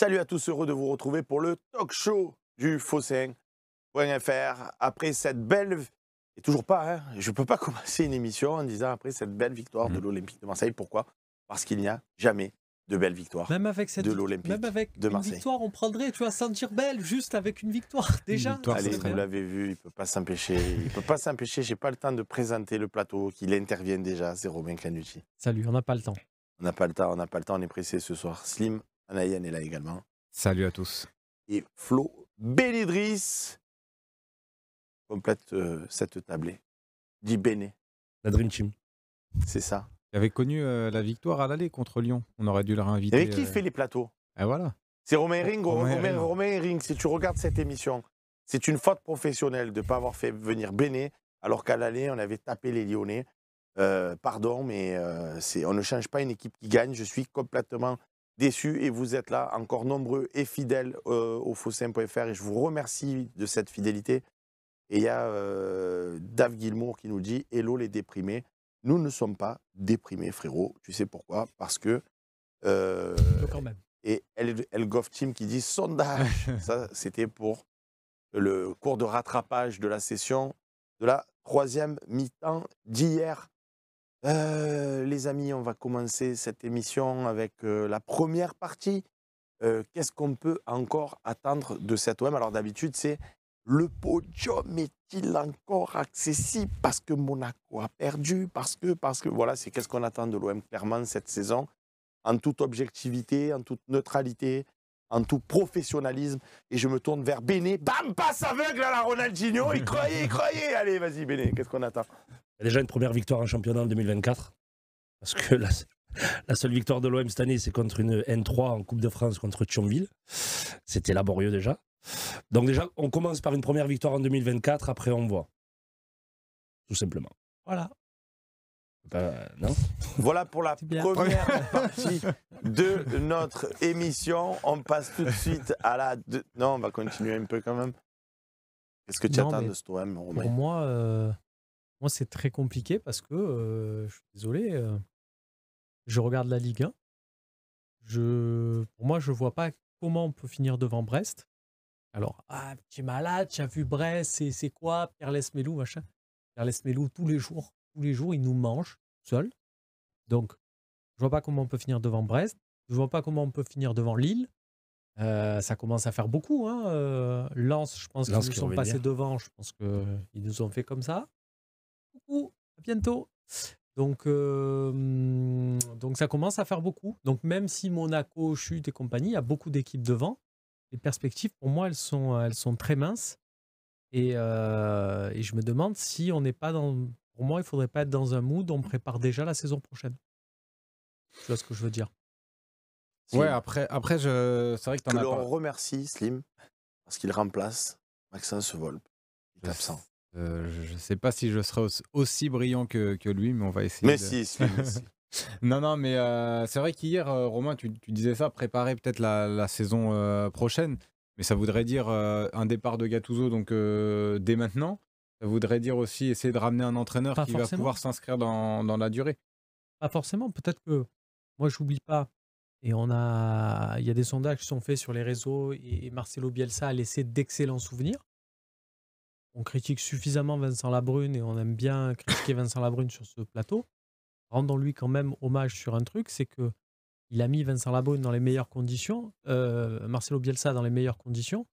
Salut à tous, heureux de vous retrouver pour le talk show du Fossin.fr. Après cette belle. Et toujours pas, hein, je ne peux pas commencer une émission en disant après cette belle victoire de mmh. l'Olympique de Marseille. Pourquoi Parce qu'il n'y a jamais de belle victoire Même avec cette de l'Olympique, même avec une victoire, on prendrait, tu vas sentir belle juste avec une victoire déjà. Allez, vous l'avez vu, il ne peut pas s'empêcher, il ne peut pas s'empêcher. J'ai pas le temps de présenter le plateau, qu'il intervienne déjà. C'est Robin Canucci. Salut, on n'a pas le temps. On n'a pas le temps, on n'a pas le temps, on est pressé ce soir. Slim, Anaïen est là également. Salut à tous. Et Flo Benidris complète euh, cette tablée. Dit Béné. La Dream Team. C'est ça. Il avait connu euh, la victoire à l'aller contre Lyon. On aurait dû le réinviter. Et qui euh, fait les plateaux eh, voilà. C'est Romain Ring. Romain, si tu regardes cette émission, c'est une faute professionnelle de ne pas avoir fait venir Béné, alors qu'à l'aller, on avait tapé les Lyonnais. pardon, mais on ne change pas une équipe qui gagne. Je suis complètement déçus et vous êtes là encore nombreux et fidèles euh, au Fossin.fr et je vous remercie de cette fidélité. Et il y a euh, Dave Gilmour qui nous dit Hello les déprimés. Nous ne sommes pas déprimés, frérot. Tu sais pourquoi Parce que. Euh, et elle El Team qui dit sondage. Ça, c'était pour le cours de rattrapage de la session de la troisième mi-temps d'hier les amis, on va commencer cette émission avec la première partie. Qu'est-ce qu'on peut encore attendre de cet OM Alors d'habitude, c'est le podium est-il encore accessible parce que Monaco a perdu Parce que, parce que, voilà, c'est qu'est-ce qu'on attend de l'OM clairement cette saison, en toute objectivité, en toute neutralité, en tout professionnalisme. Et je me tourne vers Béné. Bam, passe aveugle à la Ronaldinho. Il croyait, il croyait. Allez, vas-y, Béné, qu'est-ce qu'on attend déjà une première victoire en championnat en 2024. Parce que la, la seule victoire de l'OM cette année, c'est contre une N3 en Coupe de France contre Thionville. C'était laborieux déjà. Donc déjà, on commence par une première victoire en 2024, après on voit. Tout simplement. Voilà. Bah, non. Voilà pour la première partie de notre émission. On passe tout de suite à la. Non, on va continuer un peu quand même. Qu'est-ce que tu attends de ce OM, Romain Pour moi, euh, moi, c'est très compliqué parce que, euh, je suis désolé, euh, je regarde la Ligue 1. Je, pour moi, je vois pas comment on peut finir devant Brest. Alors, ah, tu es malade, tu as vu Brest, c'est quoi Perles Melou, machin. Perles Melou, tous les jours, tous les jours, il nous mange seul. Donc, je vois pas comment on peut finir devant Brest. Je vois pas comment on peut finir devant Lille. Euh, ça commence à faire beaucoup. Hein. Lens, je pense qu'ils nous sont passés devant. Je pense qu'ils nous ont fait comme ça. À bientôt. Donc, euh, donc ça commence à faire beaucoup. Donc même si Monaco chute et compagnie, il y a beaucoup d'équipes devant. Les perspectives, pour moi, elles sont, elles sont très minces. Euh, et, je me demande si on n'est pas dans... Pour moi, il faudrait pas être dans un mood, on prépare déjà la saison prochaine. Tu vois ce que je veux dire Ouais, après, après je... c'est vrai que tu as... Pas... remercie, Slim, parce qu'il remplace Maxence Volpe. Il est absent. Euh, je ne sais pas si je serai aussi, brillant que, lui, mais on va essayer. Mais, si, Non, non, mais euh, c'est vrai qu'hier, euh, Romain, tu, disais ça, préparer peut-être la, saison prochaine, mais ça voudrait dire un départ de Gattuso donc dès maintenant. Ça voudrait dire aussi essayer de ramener un entraîneur qui va pouvoir s'inscrire dans, la durée. Pas forcément. Peut-être que moi, je n'oublie pas. Et on a, il y a des sondages qui sont faits sur les réseaux et Marcelo Bielsa a laissé d'excellents souvenirs on critique suffisamment Vincent Labrune et on aime bien critiquer Vincent Labrune sur ce plateau, rendons-lui quand même hommage sur un truc, c'est que il a mis Vincent Labrune dans les meilleures conditions, euh, Marcelo Bielsa dans les meilleures conditions,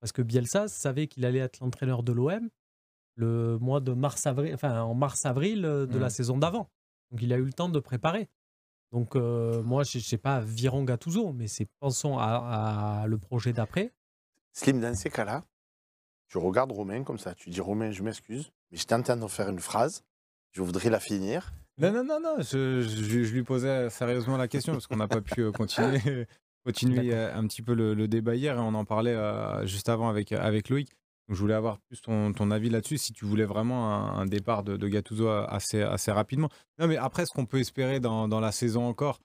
parce que Bielsa savait qu'il allait être l'entraîneur de l'OM le mois de mars avril, en mars avril euh, de la mmh. saison d'avant. Donc il a eu le temps de préparer. Donc euh, moi je sais pas Viron Gattuso, mais c'est pensons à, à le projet d'après. Slim dans ces cas-là, tu regardes Romain comme ça, tu dis Romain, je m'excuse, mais j'étais en train d'en faire une phrase, je voudrais la finir. Non, non, non, non, je, lui posais sérieusement la question parce qu'on n'a pas pu euh, continuer, continuer euh, un petit peu le, débat hier et on en parlait euh, juste avant avec, avec Loïc. je voulais avoir plus ton, avis là-dessus, si tu voulais vraiment un, départ de, de, Gattuso assez, assez rapidement. Non, mais après, ce qu'on peut espérer dans, dans, la saison encore,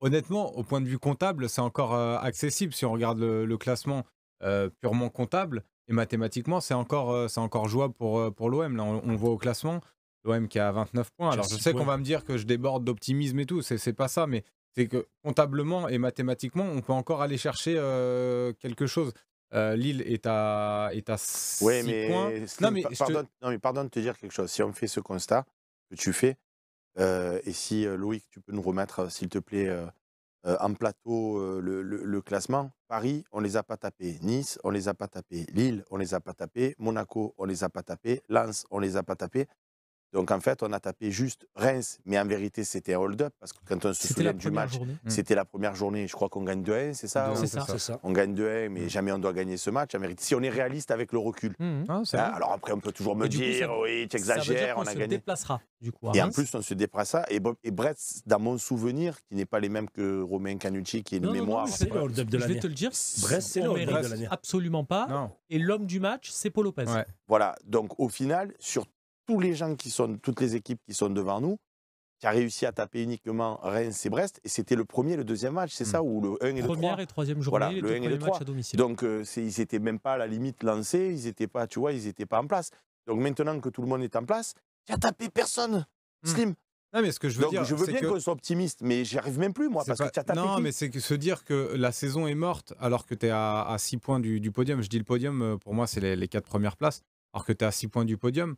honnêtement, au point de vue comptable, c'est encore accessible si on regarde le classement. Euh, purement comptable. Et mathématiquement, c'est encore, euh, c'est encore jouable pour, euh, pour l'OM. Là, on, voit au classement. L'OM qui a 29 points. Alors, je sais qu'on va me dire que je déborde d'optimisme et tout. C'est, pas ça, mais c'est que comptablement et mathématiquement, on peut encore aller chercher quelque chose. Lille est à, est à 6 points. Non mais, pardonne, de te dire quelque chose. Si on fait ce constat que tu fais, et si Loïc, tu peux nous remettre, s'il te plaît, euh, en plateau euh, le, classement. Paris, on les a pas tapés. Nice, on les a pas tapés. Lille, on les a pas tapés. Monaco, on les a pas tapés. Lens, on les a pas tapés. Donc en fait, on a tapé juste Reims, mais en vérité, c'était un hold-up, parce que quand on se souvient du match, hmm. c'était la première journée. Je crois qu'on gagne 2-1, hein c'est ça, On gagne 2-1, mais hmm. jamais on doit gagner ce match. si on est réaliste avec le recul. Hmm, ah, hein, alors après, on peut toujours me dire, oui, tu exagères, on, on, se déplacera, du coup. Hein. Et en plus, on se déplacera. Et, et Brett, dans mon souvenir, qui n'est pas les mêmes que Romain Canucci, qui est une mémoire. le Je vais te le dire, Brett, c'est le hold de l'année. Absolument pas. Et l'homme du match, c'est Paul Lopez. Voilà. Donc au final, sur tous les gens qui sont, toutes les équipes qui sont devant nous, qui a réussi à taper uniquement Reims et Brest, et c'était le premier et le deuxième match, c'est hmm. ça, où le 1 et le 3. Première et troisième journée, le 1 et le Donc euh, ils n'étaient même pas à la limite lancés, ils n'étaient pas, tu vois, ils n'étaient pas en place. Donc maintenant que tout le monde est en place, tu a tapé personne, hmm. Slim. Non, mais ce que je veux dire, je veux bien qu'on soit optimiste, mais j'y arrive même plus, moi, parce que tu as tapé. Non, mais c'est se dire que la saison est morte alors que tu es à 6 points du, du, podium. Je dis le podium, euh, pour moi, c'est les 4 premières places, alors que tu es à 6 points du podium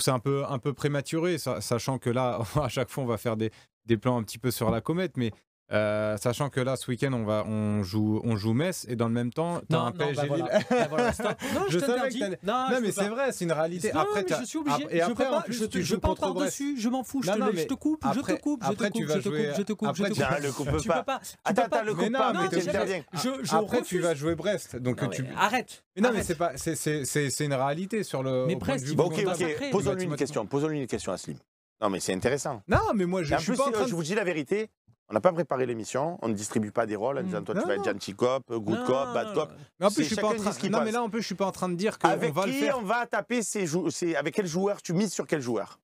c'est un peu, un peu prématuré, sachant que là, à chaque fois, on va faire des, des plans un petit peu sur la comète, mais euh, sachant que là, ce week-end, on, va, on, joue, on joue Metz et dans le même temps, t'as un bah PSG bah Non, je, je savais Non, mais c'est vrai, c'est une réalité. après, mais je suis obligé. Et après, je, en plus, je, tu joues contre par-dessus, je m'en fous, je, te, je te coupe, je te coupe, je te coupe, je te coupe, je te coupe, je te coupe. le pas. Attends, attends, le coupe pas, mais bien. Après, tu vas jouer Brest, donc Arrête non, mais c'est pas, c'est une réalité sur le. Mais Brest, ok, ok. Posons-lui une question. pose lui une question à Slim. Non, mais c'est intéressant. Non, mais moi, je suis pas en train. Je vous dis la vérité. On n'a pas préparé l'émission, on ne distribue pas des rôles en hmm. disant toi tu vas être gentil cop, good cop, bad cop. Mais en plus, je pas en non, mais là en plus, je suis pas en train de dire que avec on va qui le faire. on va taper ces avec quel joueur tu mises sur quel joueur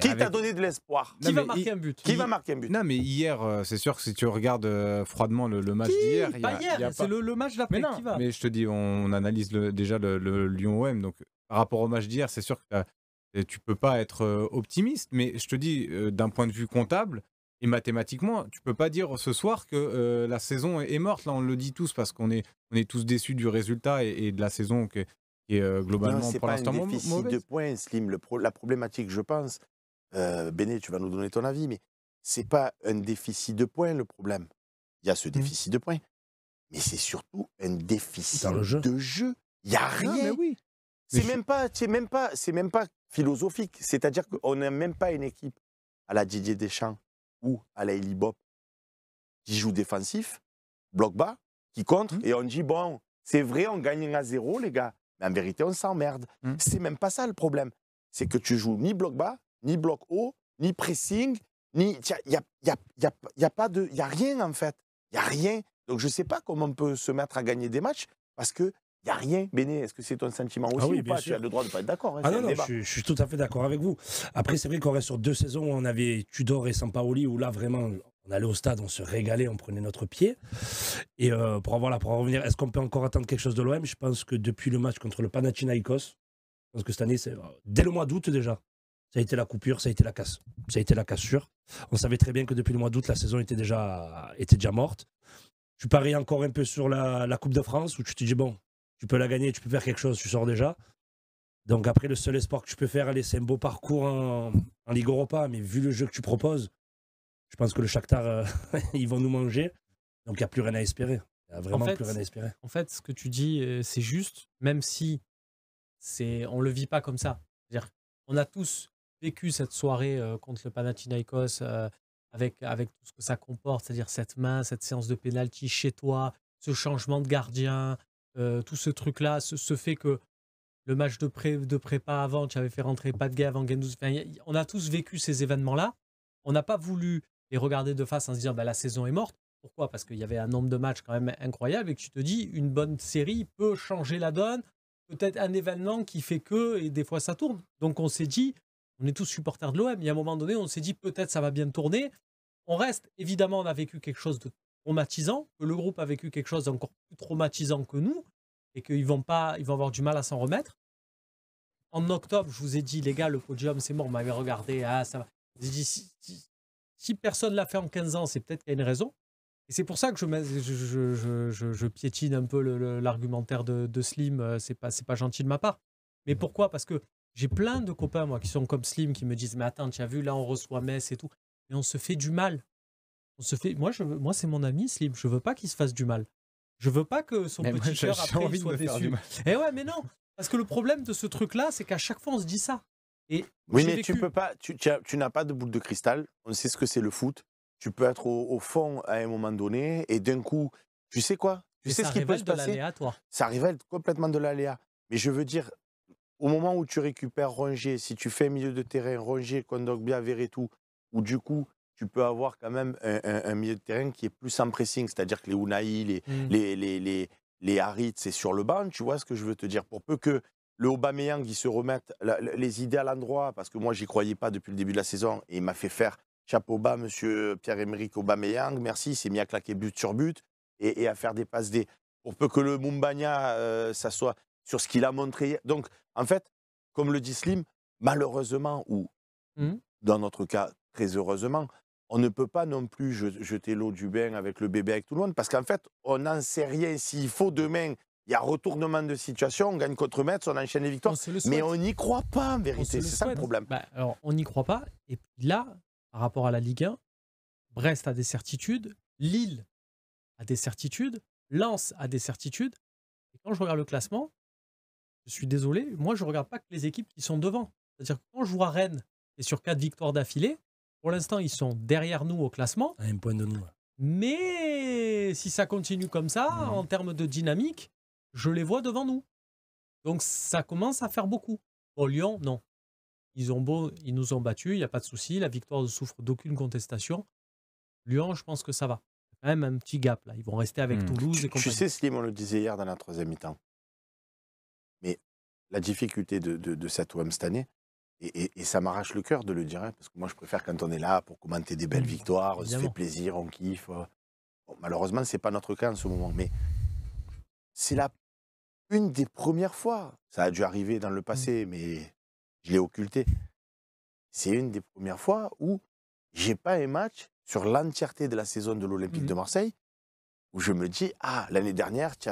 qui t'a donné de l'espoir Qui, va marquer, un but qui va marquer un but Non, mais hier, euh, c'est sûr que si tu regardes euh, froidement le, match d'hier. c'est le, match d'après qui va. Mais je te dis, on, analyse déjà le, Lyon-OM. Donc, par rapport au match d'hier, c'est sûr que euh, tu peux pas être optimiste. Mais je te dis, d'un point de vue comptable, et mathématiquement, tu peux pas dire ce soir que euh, la saison est morte. Là, on le dit tous parce qu'on est, on est tous déçus du résultat et, de la saison qui est, euh, globalement pour l'instant C'est pas un déficit de points, Slim. la problématique, je pense, euh, Béné, tu vas nous donner ton avis, mais c'est pas un déficit de points le problème. Il y a ce mhm. déficit de points, mais c'est surtout un déficit de jeu. Il y a rien. C'est même pas, même pas, c'est même pas philosophique. C'est-à-dire qu'on n'a même pas une équipe à la Didier Deschamps ou à la Libop qui joue défensif, bloc bas, qui contre, mmh. et on dit bon, c'est vrai, on gagne à zéro, les gars, mais en vérité, on s'emmerde. Mmh. C'est même pas ça le problème. C'est que tu joues ni bloc bas, ni bloc haut, ni pressing, ni. Il n'y a, y a, pas de. rien, en fait. Il n'y a rien. Donc, je ne sais pas comment on peut se mettre à gagner des matchs parce que, n'y a rien, Béné. Est-ce que c'est ton sentiment ah aussi pas Tu as le droit de ne pas être d'accord. Hein, ah je, suis tout à fait d'accord avec vous. Après, c'est vrai qu'on reste sur deux saisons où on avait Tudor et Sampaoli, où là, vraiment, on allait au stade, on se régalait, on prenait notre pied. Et euh, pour, avoir, là, pour en revenir, est-ce qu'on peut encore attendre quelque chose de l'OM Je pense que depuis le match contre le Panathinaikos, je pense que cette année, c'est euh, dès le mois d'août déjà. Ça a été la coupure, ça a été la casse, ça a été la cassure. On savait très bien que depuis le mois d'août, la saison était déjà, était déjà morte. Tu paries encore un peu sur la, la Coupe de France où tu te dis bon, tu peux la gagner, tu peux faire quelque chose, tu sors déjà. Donc après, le seul espoir que tu peux faire, allez, c'est un beau parcours en, Ligue Europa, mais vu le jeu que tu proposes, je pense que le Shakhtar, euh, ils vont nous manger. Donc il n'y a plus rien à espérer. Il n'y a vraiment plus rien à espérer. En fait, ce que tu dis, euh, c'est juste, même si c'est, on ne le vit pas comme ça. -dire, on a tous vécu cette soirée euh, contre le Panathinaikos avec, avec tout ce que ça comporte, c'est-à-dire cette main, cette séance de pénalty chez toi, ce changement de gardien, euh, tout ce truc-là, ce, fait que le match de, pré, de prépa avant, tu avais fait rentrer pas de gars avant Gendouzi. on a tous vécu ces événements-là. On n'a pas voulu les regarder de face en se disant bah, la saison est morte. Pourquoi Parce qu'il y avait un nombre de matchs quand même incroyable et que tu te dis une bonne série peut changer la donne. Peut-être un événement qui fait que, et des fois ça tourne. Donc on s'est dit, on est tous supporters de l'OM. Il y a un moment donné, on s'est dit peut-être ça va bien tourner. On reste, évidemment, on a vécu quelque chose de traumatisant, que le groupe a vécu quelque chose d'encore plus traumatisant que nous et qu'ils vont pas, ils vont avoir du mal à s'en remettre. En octobre, je vous ai dit, les gars, le podium, c'est mort, on m'avait regardé, ah, ça va. dit, si, personne l'a fait en 15 ans, c'est peut-être qu'il y a une raison. Et c'est pour ça que je, piétine un peu l'argumentaire de, Slim, euh, c'est pas, pas gentil de ma part. Mais pourquoi Parce que j'ai plein de copains, moi, qui sont comme Slim, qui me disent, mais attends, tu as vu, là, on reçoit Metz et tout. Et on se fait du mal. On se fait. Moi, je veux... moi, c'est mon ami Slim. Je veux pas qu'il se fasse du mal. Je veux pas que son petit cœur soit déçu. Et eh ouais, mais non, parce que le problème de ce truc-là, c'est qu'à chaque fois, on se dit ça. Et oui, mais tu peux pas. Tu, n'as pas de boule de cristal. On sait ce que c'est le foot. Tu peux être au, fond à un moment donné, et d'un coup, tu sais quoi Tu sais ce qui peut se passer. Toi. Ça révèle complètement de l'aléa. Mais je veux dire, au moment où tu récupères Rongier, si tu fais milieu de terrain Rongier, Kondogbia, tout, ou du coup tu peux avoir quand même un, milieu de terrain qui est plus en pressing, c'est-à-dire que les Unai, mmh. les, les, les, les, Harit, c'est sur le banc, tu vois ce que je veux te dire. Pour peu que le Aubameyang, qui se remette les idées à l'endroit, parce que moi, j'y croyais pas depuis le début de la saison, et il m'a fait faire chapeau bas, monsieur Pierre-Emerick Aubameyang, merci, il s'est mis à claquer but sur but et, à faire des passes des... Pour peu que le Mumbagna, euh, ça soit sur ce qu'il a montré. Donc, en fait, comme le dit Slim, malheureusement, ou mmh. dans notre cas, très heureusement, on ne peut pas non plus jeter l'eau du bain avec le bébé avec tout le monde, parce qu'en fait, on n'en sait rien. S'il faut demain, il y a retournement de situation, on gagne contre Metz, on enchaîne les victoires, mais on n'y croit pas en vérité, c'est ça le problème. Bah, alors, on n'y croit pas, et puis là, par rapport à la Ligue 1, Brest a des certitudes, Lille a des certitudes, Lens a des certitudes, et quand je regarde le classement, je suis désolé, moi je ne regarde pas que les équipes qui sont devant. C'est-à-dire quand je vois Rennes, et sur quatre victoires d'affilée, pour l'instant, ils sont derrière nous au classement. À un point de nous. Mais si ça continue comme ça, mhm. en termes de dynamique, je les vois devant nous. Donc ça commence à faire beaucoup. Au Lyon, non. Ils, ont ils nous ont battus, il n'y a pas de souci. La victoire ne souffre d'aucune contestation. Lyon, je pense que ça va. Même un petit gap, là. Ils vont rester avec hmm. Toulouse tu, et Tu sais, Slim, on le disait hier dans la troisième mi-temps. Mais la difficulté de, de, de cette OM cette année, et, ça m'arrache le cœur de le dire, hein, parce que moi je préfère quand on est là pour commenter des belles mmh, victoires, on se fait plaisir, on kiffe. Euh. malheureusement, ce n'est pas notre cas en ce moment, mais c'est la une des premières fois, ça a dû arriver dans le mmh. passé, mais je l'ai occulté. C'est une des premières fois où j'ai pas un match sur l'entièreté de la saison de l'Olympique mmh. de Marseille où je me dis ah l'année dernière tu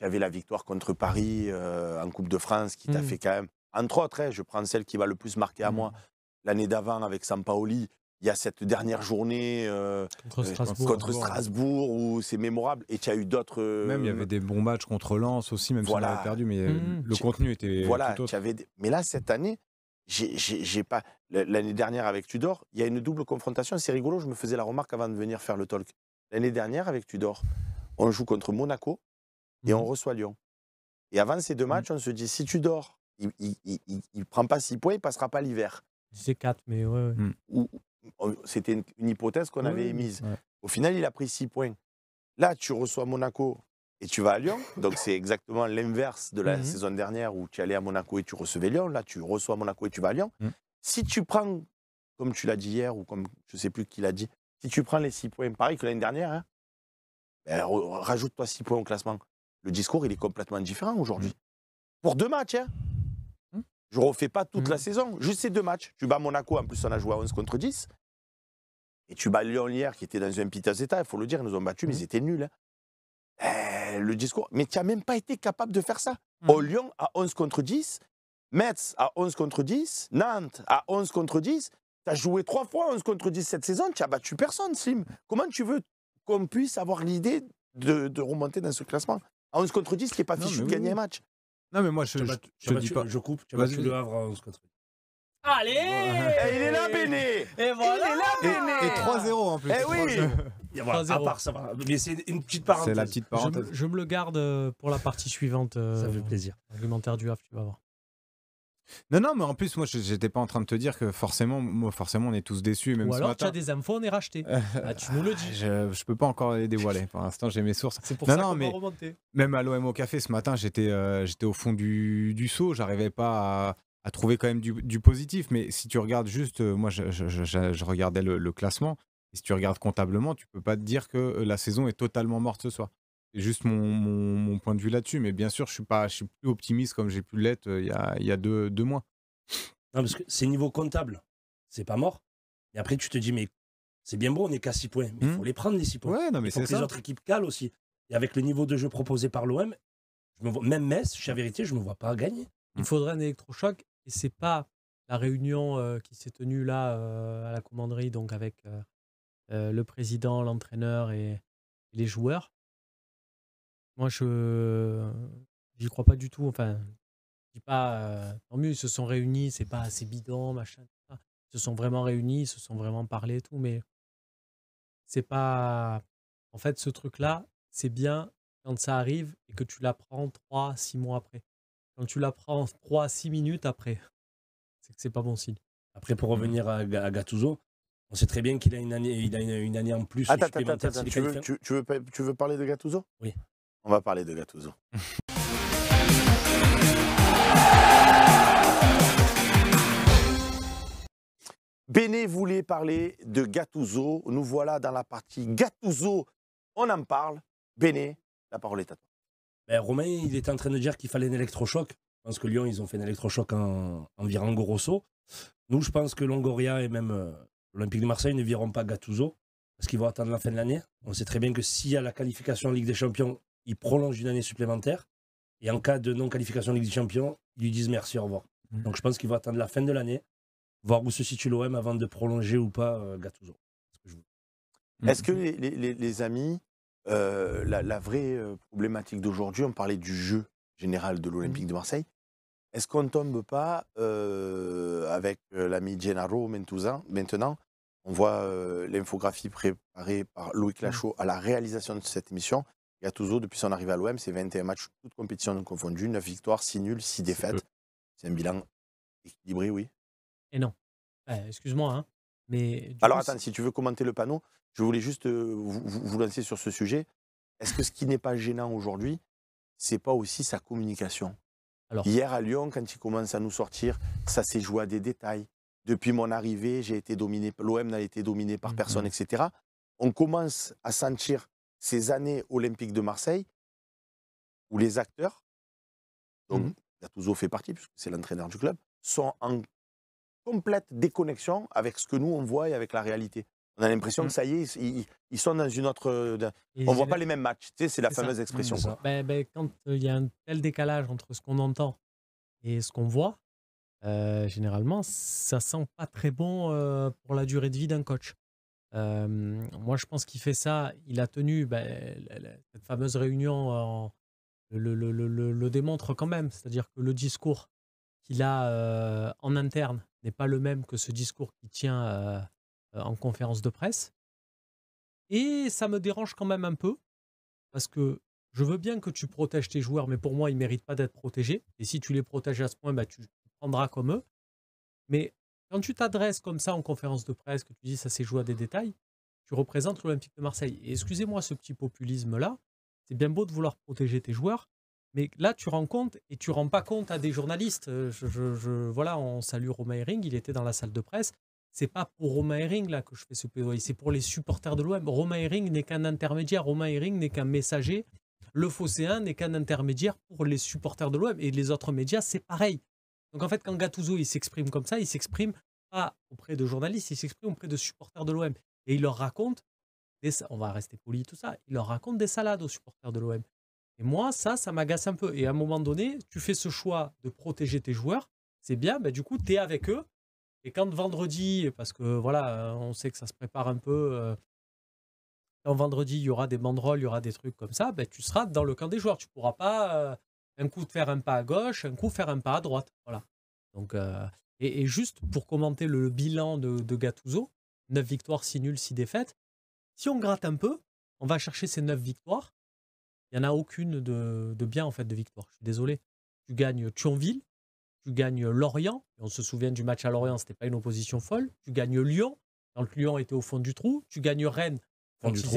avais la victoire contre Paris euh, en Coupe de France qui t'a fait quand même entre autres, hein, je prends celle qui va le plus marqué à moi, mmh. l'année d'avant avec Sampaoli, il y a cette dernière journée euh, contre, euh, Strasbourg, où c'est mémorable et tu as eu d'autres. même il y euh, avait des bons matchs contre Lens aussi, même si on avait perdu, mais mmh, mmh. le contenu était. Voilà, tout Avais mais là cette année, j'ai pas l'année dernière avec Tudor, il y a une double confrontation. C'est rigolo, je me faisais la remarque avant de venir faire le talk. L'année dernière avec Tudor, on joue contre Monaco et on reçoit Lyon. Et avant ces deux matchs, on se dit si Tudor il prend pas 6 points, il passera pas l'hiver. mais ouais. Hmm. Euh, c'était une, hypothèse qu'on avait émise. Au final, il a pris 6 points. Là, tu reçois Monaco et tu vas à Lyon. Donc, c'est exactement l'inverse de la mhm. saison dernière où tu allais à Monaco et tu recevais Lyon. Là, tu reçois Monaco et tu vas à Lyon. Mhm. Si tu prends, comme tu l'as dit hier, ou comme je sais plus qui l'a dit, si tu prends les 6 points, pareil que l'année dernière, hein, ben, rajoute-toi 6 points au classement. Le discours, il est complètement différent aujourd'hui. Mhm. Pour deux matchs, hein. Je ne refais pas toute la mhm. saison, juste ces deux matchs. Tu bats Monaco, en plus on a joué à 11 contre 10. Et tu bats Lyon hier, qui était dans un pitaz état, il faut le dire, ils nous ont battus, mais mhm. ils étaient nuls. Hein. Eh, le discours. Mais tu n'as même pas été capable de faire ça. Mhm. Au Lyon, à 11 contre 10, Metz à 11 contre 10, Nantes à 11 contre 10, tu as joué trois fois 11 contre 10 cette saison, tu n'as battu personne, Slim. Comment tu veux qu'on puisse avoir l'idée de, remonter dans ce classement À 11 contre 10, qui n'est pas fichu de gagner un match. Non, mais moi, je, je, dis pas. Je coupe, tu vas Le Havre à 11 Allez Il est là, Béné Et voilà Il est là, Béné Et, 3-0 en plus. Eh oui à part ça va. Mais c'est une petite parenthèse. C'est la petite parenthèse. Je, me, le garde euh, pour la partie suivante. Euh, ça fait plaisir. Argumentaire du Havre, tu vas voir. Non, non, mais en plus, moi, j'étais pas en train de te dire que forcément, moi, forcément, on est tous déçus. Même Ou alors, tu as des infos, on est racheté. Ah, tu nous le dis. Je, ne peux pas encore les dévoiler. Pour l'instant, j'ai mes sources. C'est pour Même à l'OM au café ce matin, euh, j'étais au fond du, du seau. J'arrivais pas à, trouver quand même du, positif. Mais si tu regardes juste, euh, moi, je, regardais le, classement. Et si tu regardes comptablement, tu peux pas te dire que la saison est totalement morte ce soir juste mon, point de vue là-dessus. Mais bien sûr, je suis, pas, je suis plus optimiste comme j'ai pu l'être euh, il y a, deux, mois. Non, parce que c'est niveau comptable. C'est pas mort. Et après, tu te dis, mais c'est bien beau, on est qu'à 6 points. Mais il hmm. faut les prendre, les 6 points. mais il les autres équipes calent aussi. Et avec le niveau de jeu proposé par l'OM, je me vois, même Metz, je suis vérité, je ne me vois pas gagner. Il hmm. faudrait un électrochoc. Et c'est pas la réunion euh, qui s'est tenue là euh, à la commanderie, donc avec le président, l'entraîneur et, les joueurs. Moi, je j'y crois pas du tout. Enfin, je dis pas. Euh, tant mieux, ils se sont réunis. C'est pas assez bidon, machin. Ils se sont vraiment réunis. Ils se sont vraiment parlé et tout. Mais c'est pas. En fait, ce truc-là, c'est bien quand ça arrive et que tu l'apprends trois six mois après. Quand tu l'apprends trois six minutes après, c'est que c'est pas bon signe. Après, pour revenir à, Gattuso, on sait très bien qu'il a une année, il a une, année en plus. supplémentaire tu, veux, tu veux parler de Gattuso Oui. On va parler de Gattuso. Béné voulait parler de Gattuso. Nous voilà dans la partie Gattuso. On en parle. Béné, la parole est à toi. Ben, Romain, il est en train de dire qu'il fallait un électrochoc. Je pense que Lyon, ils ont fait un électrochoc en, en virant Gorosso. Nous, je pense que Longoria et même euh, l'Olympique de Marseille ne vireront pas Gattuso parce qu'ils vont attendre la fin de l'année. On sait très bien que s'il y a la qualification en Ligue des Champions, il prolonge une année supplémentaire. Et en cas de non-qualification de Ligue des Champions, ils lui disent merci, au revoir. Mmh. Donc je pense qu'il va attendre la fin de l'année, voir où se situe l'OM avant de prolonger ou pas euh, Gattuso. Mmh. Est-ce que, les, amis, euh, la, vraie euh, problématique d'aujourd'hui, on parlait du jeu général de l'Olympique mmh. de Marseille, est-ce qu'on tombe pas, avec l'ami Gennaro maintenant, on voit l'infographie préparée par Loïc Lachaud à la réalisation de cette émission, Gattuso, depuis son arrivée à l'OM, c'est 21 matchs, toutes compétitions confondues, 9 victoires, 6 nuls, 6 défaites. C'est un bilan équilibré, oui. Et non. Bah, excuse-moi, hein, mais Alors attends, si tu veux commenter le panneau, je voulais juste euh, vous, vous, lancer sur ce sujet. Est-ce que ce qui n'est pas gênant aujourd'hui, c'est pas aussi sa communication Alors... Hier à Lyon, quand il commence à nous sortir, ça s'est joué à des détails. Depuis mon arrivée, j'ai été dominé, l'OM n'a été dominé par mmh, personne, mmh. etc. On commence à sentir ces années olympiques de Marseille où les acteurs, dont mmh. fait partie, puisque c'est l'entraîneur du club, sont en complète déconnexion avec ce que nous, on voit et avec la réalité. On a l'impression mmh. que ça y est, ils, sont dans une autre. Euh, on ne voit pas les mêmes matchs. Tu sais, c'est la fameuse expression. Ben, ben, quand euh, il y a un tel décalage entre ce qu'on entend et ce qu'on voit, euh, généralement, ça sent pas très bon pour la durée de vie d'un coach moi, je pense qu'il fait ça. Il a tenu bah, cette fameuse réunion, le, démontre quand même. C'est-à-dire que le discours qu'il a en interne n'est pas le même que ce discours qu'il tient en conférence de presse. Et ça me dérange quand même un peu, parce que je veux bien que tu protèges tes joueurs, mais pour moi, ils ne méritent pas d'être protégés. Et si tu les protèges à ce point, bah, tu tu prendras comme eux. Mais quand tu t'adresses comme ça en conférence de presse, que tu dis ça c'est joué à des détails, tu représentes l'Olympique de Marseille. excusez-moi ce petit populisme-là, c'est bien beau de vouloir protéger tes joueurs, mais là tu rends compte et tu rends pas compte à des journalistes. Euh, je, voilà, on salue Romain il était dans la salle de presse. C'est pas pour Romain là que je fais ce plaidoyer, c'est pour les supporters de l'OM. Romain n'est qu'un intermédiaire, Romain n'est qu'un messager. Le Fosséen n'est qu'un intermédiaire pour les supporters de l'OM et les autres médias, c'est pareil. Donc en fait, quand Gattuso il s'exprime comme ça, il s'exprime pas auprès de journalistes, il s'exprime auprès de supporters de l'OM. Et il leur raconte, des, on va rester poli, tout ça, il leur raconte des salades aux supporters de l'OM. Et moi, ça, ça m'agace un peu. Et à un moment donné, tu fais ce choix de protéger tes joueurs, c'est bien, mais bah, du coup, tu es avec eux. Et quand vendredi, parce que voilà, euh, on sait que ça se prépare un peu, euh, quand vendredi, il y aura des banderoles, il y aura des trucs comme ça, bah, tu seras dans le camp des joueurs. Tu pourras pas... Euh, un coup de faire un pas à gauche, un coup faire un pas à droite. Voilà. Donc, euh, et, juste pour commenter le bilan de, de Gattuso, 9 victoires, 6 nuls, 6 défaites. Si on gratte un peu, on va chercher ces 9 victoires. Il n'y en a aucune de, bien en fait de victoire. Je suis désolé. Tu gagnes Thionville, tu gagnes Lorient. on se souvient du match à Lorient, ce n'était pas une opposition folle. Tu gagnes Lyon, quand Lyon était au fond du trou. Tu gagnes Rennes, quand ils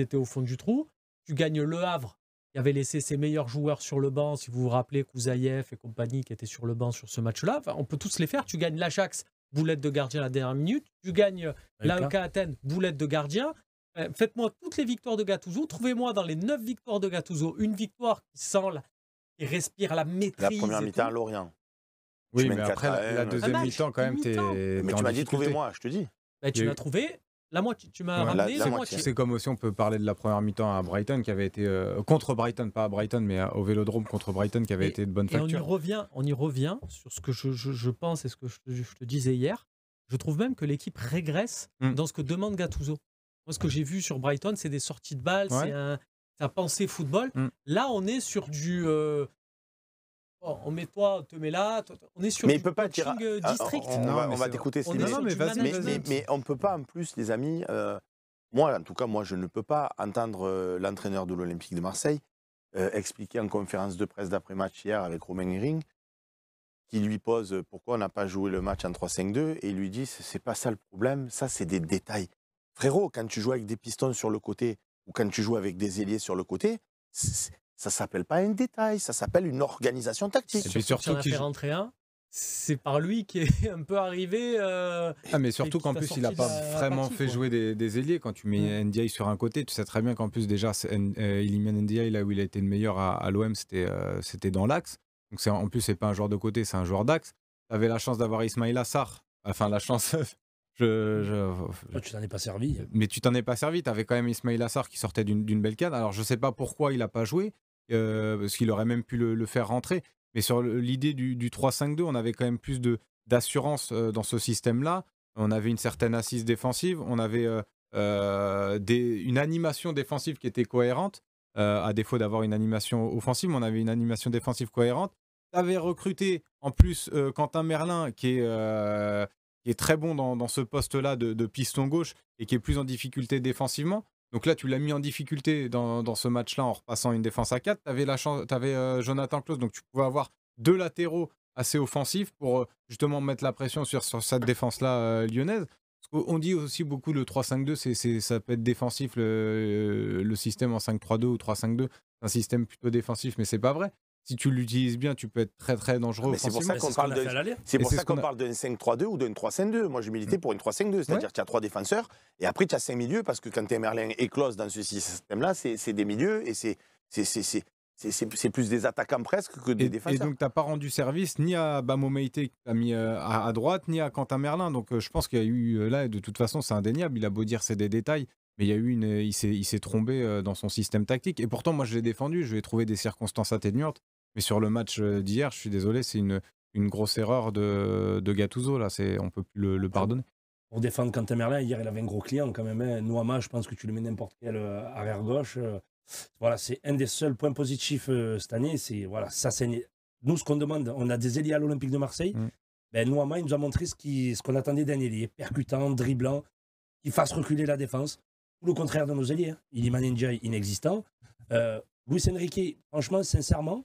étaient au fond du trou. Tu gagnes Le Havre, il avait laissé ses meilleurs joueurs sur le banc, si vous vous rappelez, Kouzaïev et compagnie qui étaient sur le banc sur ce match-là. on peut tous les faire. Tu gagnes l'Ajax, boulette de gardien à la dernière minute. Tu gagnes euh, l'AEK Athènes, boulette de gardien. Euh, faites-moi toutes les victoires de Gattuso. Trouvez-moi dans les neuf victoires de Gattuso une victoire qui sent, la, qui respire la maîtrise. La première mi-temps Lorient. Oui, mais après, la, deuxième mi-temps, quand même, Mais tu m'as dit, trouvez-moi, je te dis. Bah, tu m'as trouvé, la moitié, tu m'as ramené C'est comme aussi on peut parler de la première mi-temps à Brighton qui avait été euh, contre Brighton, pas à Brighton, mais au Vélodrome contre Brighton qui avait été de bonne facture. on y revient, on y revient sur ce que je, pense et ce que je, te disais hier. Je trouve même que l'équipe régresse mm. dans ce que demande Gattuso. Moi, ce que j'ai vu sur Brighton, c'est des sorties de balles, c'est un, un pensée football. Mm. Là, on est sur du euh, Oh, on met toi, te met là. On est sur mais il peut pas dire, euh, euh, oh, district. On, va, t'écouter. Mais, mais, mais, on ne peut pas en plus, les amis. Euh, moi, en tout cas, moi, je ne peux pas entendre l'entraîneur de l'Olympique de Marseille expliquer en conférence de presse d'après-match hier avec Romain Ring, qui lui pose pourquoi on n'a pas joué le match en 3-5-2 et lui dit c'est pas ça le problème, ça c'est des détails. Frérot, quand tu joues avec des pistons sur le côté ou quand tu joues avec des ailiers sur le côté, ça s'appelle pas un détail, ça s'appelle une organisation tactique. Et puis surtout, qu'il rentrer rentré un, c'est par lui qui est un peu arrivé. Euh, ah, mais surtout qu'en plus, il n'a pas vraiment fait jouer des, ailiers. Quand tu mets Ndiaye NDI sur un côté, tu sais très bien qu'en plus, déjà, euh, il y a NDI là où il a été le meilleur à, l'OM, c'était euh, c'était dans l'axe. Donc, en plus, c'est pas un joueur de côté, c'est un joueur d'axe. Tu avais la chance d'avoir Ismail Assar. Enfin, la chance. Je, tu t'en es pas servi. Mais tu t'en es pas servi. Tu avais quand même Ismail Assar qui sortait d'une belle canne. Alors, je sais pas pourquoi il a pas joué. Euh, parce qu'il aurait même pu le, faire rentrer. Mais sur l'idée du, 3-5-2, on avait quand même plus d'assurance euh, dans ce système-là. On avait une certaine assise défensive, on avait euh, une animation défensive qui était cohérente, à défaut d'avoir une animation offensive, on avait une animation défensive cohérente. avait recruté en plus Quentin Merlin qui est, très bon dans, ce poste-là de, piston gauche et qui est plus en difficulté défensivement. Donc là, tu l'as mis en difficulté dans, ce match-là en repassant une défense à 4. Tu avais, la euh, Jonathan Klaus, donc tu pouvais avoir deux latéraux assez offensifs pour euh, justement mettre la pression sur, cette défense-là euh, lyonnaise. lyonnaise. On dit aussi beaucoup le 3-5-2, ça peut être défensif le, système en 5-3-2 ou 3-5-2. C'est un système plutôt défensif, mais c'est pas vrai si tu l'utilises bien, tu peux être très très ah, dangereux. C'est pour ça qu'on parle d'un 5-3-2 ou d'un 3-5-2. Moi, j'ai milité mm. pour une 3-5-2, c'est-à-dire qu'il y a trois défenseurs et après tu as cinq milieux parce que quand tu es Merlin éclose dans ce système-là, c'est des milieux et c'est c'est plus des attaquants presque que des défenseurs. Et donc, tu n'as pas rendu service ni à Bamomeite qui t'a mis euh, à, droite, ni à Quentin Merlin. Donc, euh, je pense qu'il y a eu euh, là, et de toute façon, c'est indéniable. Il a beau dire c'est des détails mais il y a eu euh, il s'est trompé euh, dans son système tactique. Et pourtant, moi, je l'ai défendu. Je vais trouver trouvé des circonstances atténuantes. Mais sur le match euh, d'hier, je suis désolé, c'est une, grosse erreur de, de Gattuso. Là, c'est, on peut plus le, pardonner. Pour défendre Quentin Merlin, hier, il avait un gros client quand même. Hein. je pense que tu le mets n'importe quel arrière gauche. Voilà, c'est un des seuls points positifs cette année. C'est voilà, ça c'est nous ce qu'on demande. On a des ailiers à l'Olympique de Marseille. Mm. Ben, mais il nous a montré ce qu'on ce qu'on attendait d'un ailier, percutant, dribblant, qui fasse reculer la défense le contraire de nos alliés. a hein. Iliman Ndiaye, inexistant. Euh, Luis Enrique, franchement, sincèrement,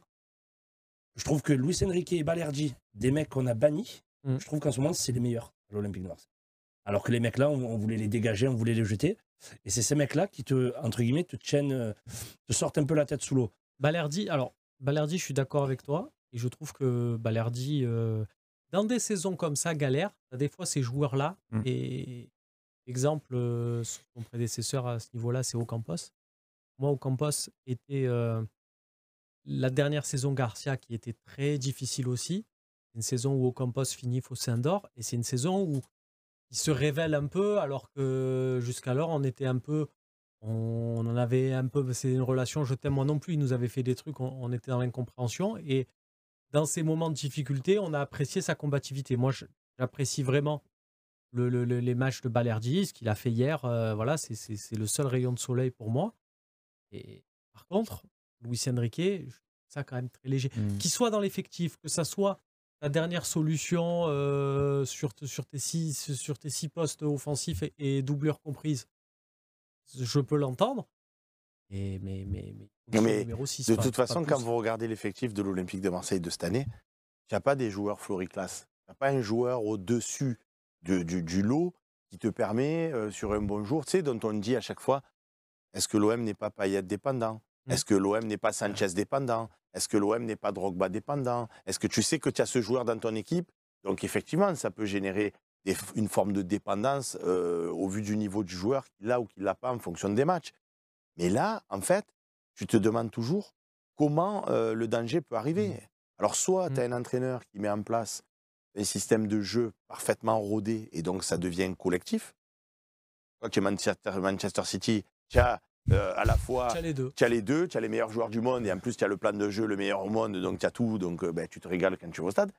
je trouve que Luis Enrique et Balerdi, des mecs qu'on a bannis, mm. je trouve qu'en ce moment, c'est les meilleurs à l'Olympique de Alors que les mecs-là, on, voulait les dégager, on voulait les jeter. Et c'est ces mecs-là qui te, entre guillemets, te tiennent, euh, te sortent un peu la tête sous l'eau. Balerdi, alors, Balerdi, je suis d'accord avec toi. Et je trouve que Balerdi, euh, dans des saisons comme ça, galère. Des fois, ces joueurs-là, mm. et Exemple, euh, son prédécesseur à ce niveau-là, c'est Ocampos. Moi, Ocampos était euh, la dernière saison Garcia qui était très difficile aussi. Une saison où Ocampos finit faussin d'or et c'est une saison où il se révèle un peu alors que jusqu'alors on était un peu on en avait un peu, c'est une relation, je t'aime moi non plus, il nous avait fait des trucs, on était dans l'incompréhension. Et dans ces moments de difficulté, on a apprécié sa combativité. Moi, j'apprécie vraiment les matchs de Balerdi, ce qu'il a fait hier, euh, voilà, c'est le seul rayon de soleil pour moi. Et par contre, Louis-Henriquet, ça quand même très léger. Mmh. Qu'il soit dans l'effectif, que ça soit la dernière solution euh, sur, sur, tes six, sur tes six postes offensifs et, doubleurs comprises, je peux l'entendre. mais mais, de toute façon, quand vous regardez l'effectif de l'Olympique de Marseille de cette année, il n'y a pas des joueurs floriclasse. Il n'y a pas un joueur au-dessus du, lot qui te permet, euh, sur un bon jour, tu sais, dont on dit à chaque fois, est-ce que l'OM n'est pas Payet dépendant mmh. Est-ce que l'OM n'est pas Sanchez dépendant Est-ce que l'OM n'est pas Drogba dépendant Est-ce que tu sais que tu as ce joueur dans ton équipe Donc effectivement, ça peut générer une forme de dépendance euh, au vu du niveau du joueur là a ou qu'il l'a pas en fonction des matchs. Mais là, en fait, tu te demandes toujours comment euh, le danger peut arriver. Mmh. Alors soit mmh. tu as un entraîneur qui met en place un système de jeu parfaitement rodé et donc ça mmh. devient collectif. Manchester, Manchester City, tu as euh, à la fois tu as les deux, tu as les, meilleurs joueurs du monde et en plus tu as le plan de jeu le meilleur au monde, donc tu as tout, donc euh, ben, tu te régales quand tu vas au stade.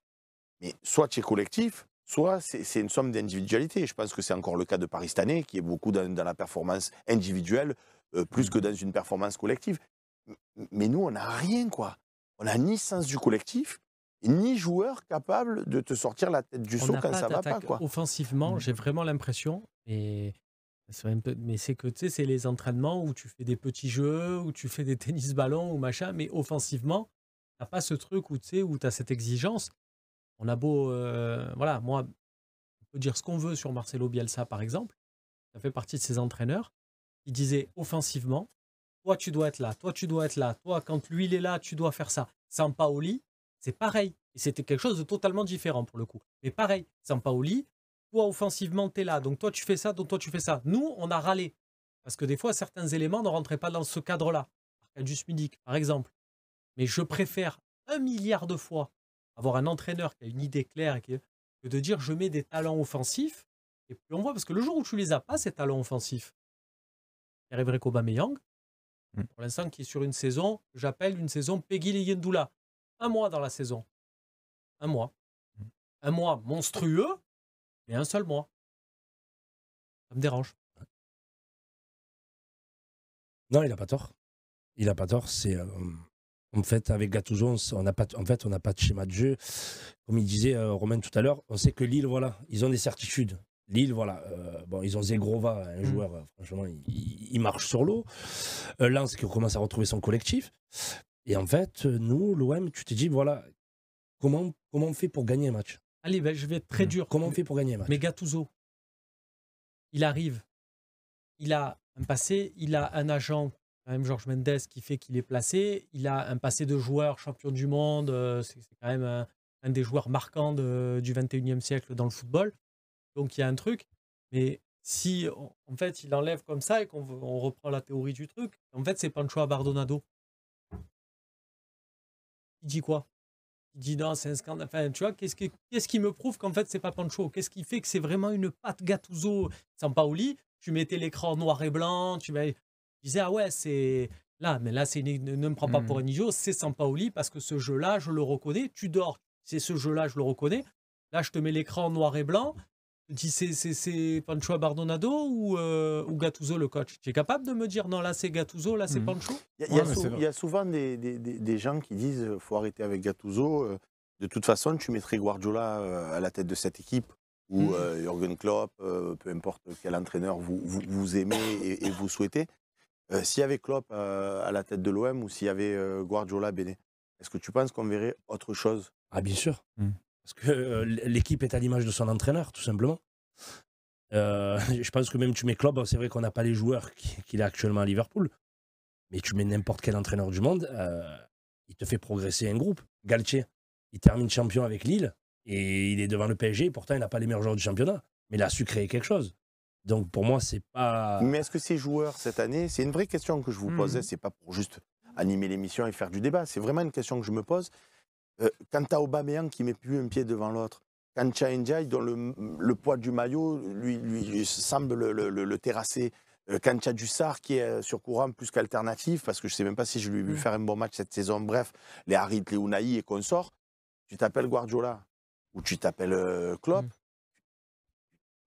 Mais soit tu es collectif, soit c'est une somme d'individualité. Je pense que c'est encore le cas de Paris cette année, qui est beaucoup dans, la performance individuelle, euh, plus que mmh. dans une performance collective. Mais nous, on n'a rien, quoi. On n'a ni sens du collectif, ni joueur capable de te sortir la tête du saut quand ça va pas. Offensivement, mmh. j'ai vraiment l'impression, mais c'est que tu sais, c'est les entraînements où tu fais des petits jeux, où tu fais des tennis ballons ou machin, mais offensivement, t'as pas ce truc où tu sais, où as cette exigence. On a beau, euh, voilà, moi, on peut dire ce qu'on veut sur Marcelo Bielsa par exemple, ça fait partie de ses entraîneurs. Il disait offensivement, toi tu dois être là, toi tu dois être là, toi quand lui il est là, tu dois faire ça. lit c'est pareil. Et c'était quelque chose de totalement différent pour le coup. Mais pareil, Paoli, toi offensivement, tu es là. Donc toi, tu fais ça, donc toi, tu fais ça. Nous, on a râlé. Parce que des fois, certains éléments ne rentraient pas dans ce cadre-là. Arcadius Midic, par exemple. Mais je préfère un milliard de fois avoir un entraîneur qui a une idée claire que de dire je mets des talents offensifs et puis on voit parce que le jour où tu les as pas ces talents offensifs il arriverait qu'au pour l'instant qui est sur une saison j'appelle une saison Peggy Leyendoula un mois dans la saison. Un mois. Mmh. Un mois monstrueux, et un seul mois. Ça me dérange. Non, il n'a pas tort. Il n'a pas tort. C'est. Euh, en fait, avec Gattuso, on n'a pas, en fait, on n'a pas de schéma de jeu. Comme il disait euh, Romain tout à l'heure, on sait que Lille, voilà, ils ont des certitudes. Lille, voilà, euh, bon, ils ont Zegrova, un mmh. joueur, franchement, il, il, marche sur l'eau. Lens qui commence à retrouver son collectif. Et en fait, nous, l'OM, tu t'es dit, voilà, comment, comment on fait pour gagner un match Allez, ben, je vais être très dur. Comment on fait pour gagner un match Mais Gattuso, il arrive, il a un passé, il a un agent, quand même Georges Mendes, qui fait qu'il est placé, il a un passé de joueur champion du monde, euh, c'est quand même un, des joueurs marquants du 21e siècle dans le football. Donc il y a un truc, mais si en fait il enlève comme ça et qu'on reprend la théorie du truc, en fait c'est Pancho Abardonado il dit quoi Il dit non, c'est un scandale. Enfin, tu vois, qu'est-ce qui, me prouve qu'en fait, c'est pas Pancho Qu'est-ce qui fait que c'est vraiment une pâte sans Paoli Tu mettais l'écran noir et blanc, tu disais ah ouais, c'est. Là, mais là, c'est ne me prends pas pour un hmm. idiot, c'est sans Paoli parce que ce jeu-là, je le reconnais. Tu dors, c'est ce jeu-là, je le reconnais. Là, je te mets l'écran noir et blanc. C'est Pancho Bardonado ou, euh, ou, Gattuso le coach Tu es capable de me dire non, là c'est Gattuso, là c'est mmh. Pancho Il y, a souvent des, des, des gens qui disent euh, faut arrêter avec Gattuso. Euh, de toute façon, tu mettrais Guardiola à la tête de cette équipe ou mmh. Jürgen Klopp, peu importe quel entraîneur vous, vous, aimez et, vous souhaitez. s'il y avait Klopp à la tête de l'OM ou s'il y avait Guardiola Bene, est-ce que tu penses qu'on verrait autre chose Ah, bien sûr. Mmh. Parce que euh, l'équipe est à l'image de son entraîneur, tout simplement. Euh, je pense que même tu mets club, c'est vrai qu'on n'a pas les joueurs qu'il a actuellement à Liverpool, mais tu mets n'importe quel entraîneur du monde, euh, il te fait progresser un groupe. Galtier, il termine champion avec Lille et il est devant le PSG, pourtant il n'a pas les meilleurs joueurs du championnat, mais il a su créer quelque chose. Donc pour moi, c'est pas. Mais est-ce que ces joueurs cette année, c'est une vraie question que je vous hmm. posais, c'est pas pour juste animer l'émission et faire du débat, c'est vraiment une question que je me pose. Kanta euh, quant qui met plus un pied devant l'autre, Kancha Ndiaye, dont le, poids du maillot lui, lui, semble le, terrasser, Kancha euh, qui est euh, sur courant plus qu'alternatif, parce que je ne sais même pas si je lui ai vu mmh. faire un bon match cette saison, bref, les Harit, les Unai et consorts, tu t'appelles Guardiola ou tu t'appelles Klopp,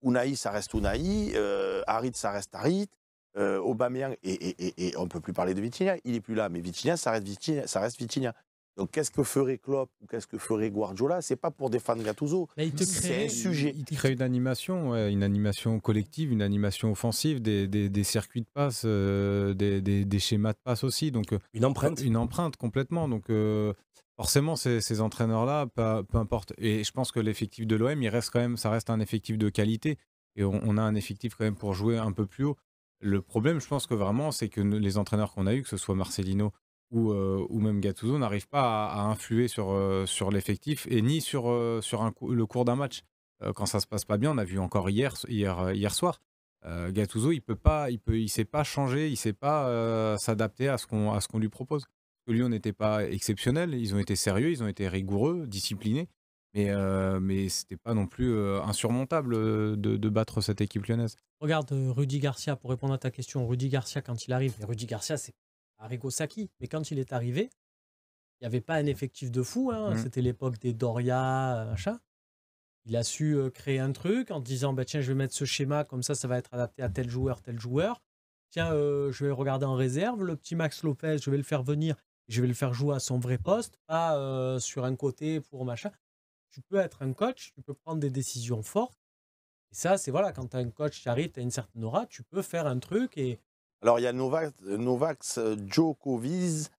mmh. ça reste Unai, Harit, ça reste Harit, euh, et, on ne peut plus parler de Vitinha, il n'est plus là, mais Vitinha, ça reste Vitinha. Ça reste donc qu'est-ce que ferait Klopp ou qu'est-ce que ferait Guardiola C'est pas pour défendre Gattuso. C'est un sujet. Il crée une animation, une animation collective, une animation offensive, des, circuits de passe, euh, des, schémas de passe aussi. Donc euh, une empreinte. Une empreinte complètement. Donc euh, forcément, ces, entraîneurs-là, peu, importe. Et je pense que l'effectif de l'OM, il reste quand même, ça reste un effectif de qualité. Et on, on a un effectif quand même pour jouer un peu plus haut. Le problème, je pense que vraiment, c'est que les entraîneurs qu'on a eu, que ce soit Marcelino ou, même Gattuso n'arrive pas à, influer sur, sur l'effectif et ni sur, sur un, le cours d'un match. quand ça se passe pas bien, on a vu encore hier, hier, hier soir, Gattuso, il peut pas, il peut, il sait pas changer, il sait pas s'adapter à ce qu'on à ce qu'on lui propose. Lyon n'était pas exceptionnel, ils ont été sérieux, ils ont été rigoureux, disciplinés, mais mais c'était pas non plus insurmontable de, battre cette équipe lyonnaise. Regarde Rudy Garcia pour répondre à ta question. Rudy Garcia quand il arrive, Rudy Garcia c'est à Rigosaki. Mais quand il est arrivé, il n'y avait pas un effectif de fou. Hein. Mmh. C'était l'époque des Doria, euh, machin. Il a su euh, créer un truc en disant bah, tiens, je vais mettre ce schéma, comme ça, ça va être adapté à tel joueur, tel joueur. Tiens, euh, je vais regarder en réserve. Le petit Max Lopez, je vais le faire venir. Je vais le faire jouer à son vrai poste, pas sur un côté pour machin. Tu peux être un coach, tu peux prendre des décisions fortes. Et ça, c'est voilà, quand tu as un coach qui arrive, tu une certaine aura, tu peux faire un truc et, alors, il y a Novax Novak euh, Djokovic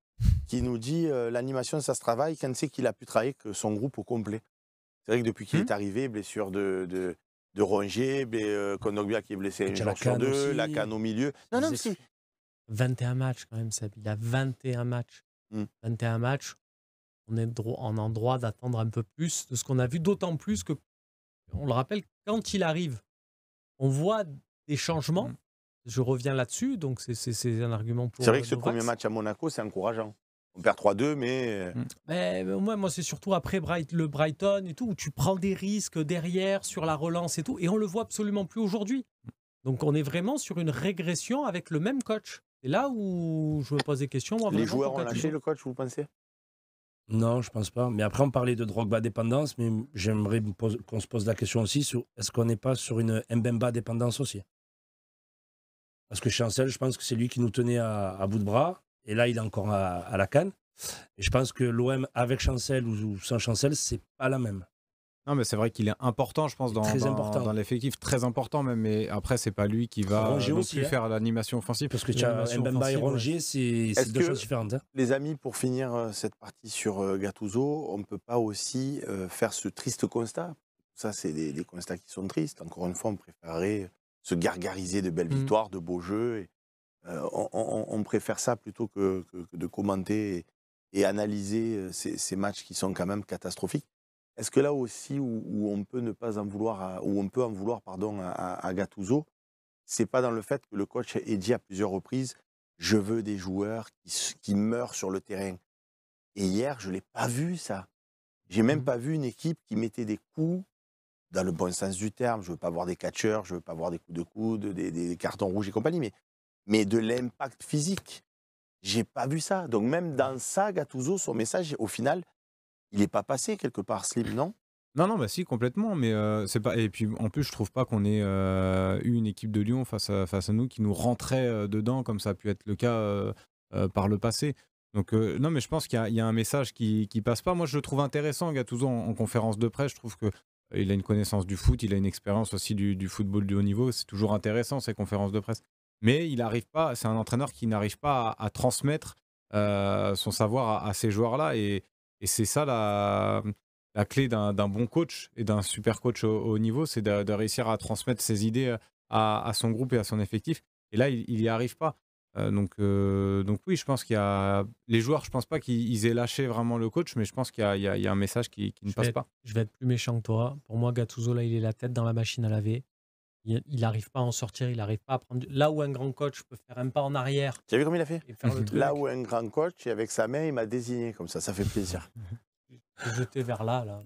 qui nous dit euh, l'animation, ça se travaille quand c'est qu'il a pu travailler que son groupe au complet. C'est vrai que depuis qu'il hmm. est arrivé, blessure de, de, de euh, Kondogbia qui est blessé un jour sur deux, au milieu. Non, non, mais 21 matchs quand même, Seb. Il a 21 matchs. 21 hmm. matchs. On est en endroit d'attendre un peu plus de ce qu'on a vu, d'autant plus que, on le rappelle, quand il arrive, on voit des changements. Hmm. Je reviens là-dessus, donc c'est un argument pour. C'est vrai que ce euh, premier match à Monaco, c'est encourageant. On perd 3-2, euh, mm. mais... mais... Moi, moi c'est surtout après Bright, le Brighton et tout, où tu prends des risques derrière sur la relance et tout, et on le voit absolument plus aujourd'hui. Donc on est vraiment sur une régression avec le même coach. C'est là où je me pose des questions. Moi, Les joueurs ont lâché le coach, vous pensez Non, je pense pas. Mais après, on parlait de Drogba dépendance, mais j'aimerais qu'on se pose la question aussi, est-ce qu'on n'est pas sur une Mbemba dépendance aussi parce que Chancel, je pense que c'est lui qui nous tenait à, bout de bras. Et là, il est encore à, la canne. Et je pense que l'OM avec Chancel ou, sans Chancel, c'est pas la même. Non, mais c'est vrai qu'il est important, je pense, dans, dans, dans l'effectif, très important même. Mais après, c'est pas lui qui va euh, aussi, plus hein. faire l'animation offensive. Parce que tu et Rongier, c'est deux choses différentes. Hein. les amis, pour finir euh, cette partie sur euh, Gattuso, on ne peut pas aussi faire ce triste constat. Ça, c'est des, des, constats qui sont tristes. Encore une fois, on préférerait se gargariser de belles mmh. victoires, de beaux jeux. on, préfère ça plutôt que, de commenter et, analyser ces, matchs qui sont quand même catastrophiques. Est-ce que là aussi où, on peut ne pas en vouloir, à, où on peut en vouloir pardon à, c'est pas dans le fait que le coach ait dit à plusieurs reprises je veux des joueurs qui, qui meurent sur le terrain. Et hier, je l'ai pas vu ça. J'ai même mmh. pas vu une équipe qui mettait des coups dans le bon sens du terme. Je ne veux pas voir des catcheurs, je ne veux pas voir des coups de coude, des, cartons rouges et compagnie, mais, mais de l'impact physique. J'ai pas vu ça. Donc même dans ça, Gattuso, son message, au final, il n'est pas passé quelque part, Slim, non non, non, bah si, complètement. Mais euh, c'est pas. Et puis en plus, je trouve pas qu'on ait eu une équipe de Lyon face à, face à nous qui nous rentrait euh, dedans comme ça a pu être le cas euh, par le passé. Donc non, mais je pense qu'il y, a un message qui, qui passe pas. Moi, je le trouve intéressant, Gattuso, en conférence de presse. Je trouve que il a une connaissance du foot, il a une expérience aussi du, football de haut niveau. C'est toujours intéressant ces conférences de presse. Mais il n'arrive pas, c'est un entraîneur qui n'arrive pas à, transmettre euh, son savoir à, ces joueurs-là. Et, c'est ça la, clé d'un bon coach et d'un super coach au, haut niveau, c'est de, réussir à transmettre ses idées à, son groupe et à son effectif. Et là, il n'y arrive pas. Euh, donc, euh, donc oui, je pense qu'il y a les joueurs, je pense pas qu'ils aient lâché vraiment le coach, mais je pense qu'il y, y, a un message qui, ne passe pas. Je vais être plus méchant que toi. Pour moi, Gattuso là, il est la tête dans la machine à laver. Il arrive pas à en sortir, il arrive pas à prendre. Là où un grand coach peut faire un pas en arrière. Tu as vu comment il a fait Là où un grand coach, avec sa main, il m'a désigné comme ça, ça fait plaisir. jeter vers là, là.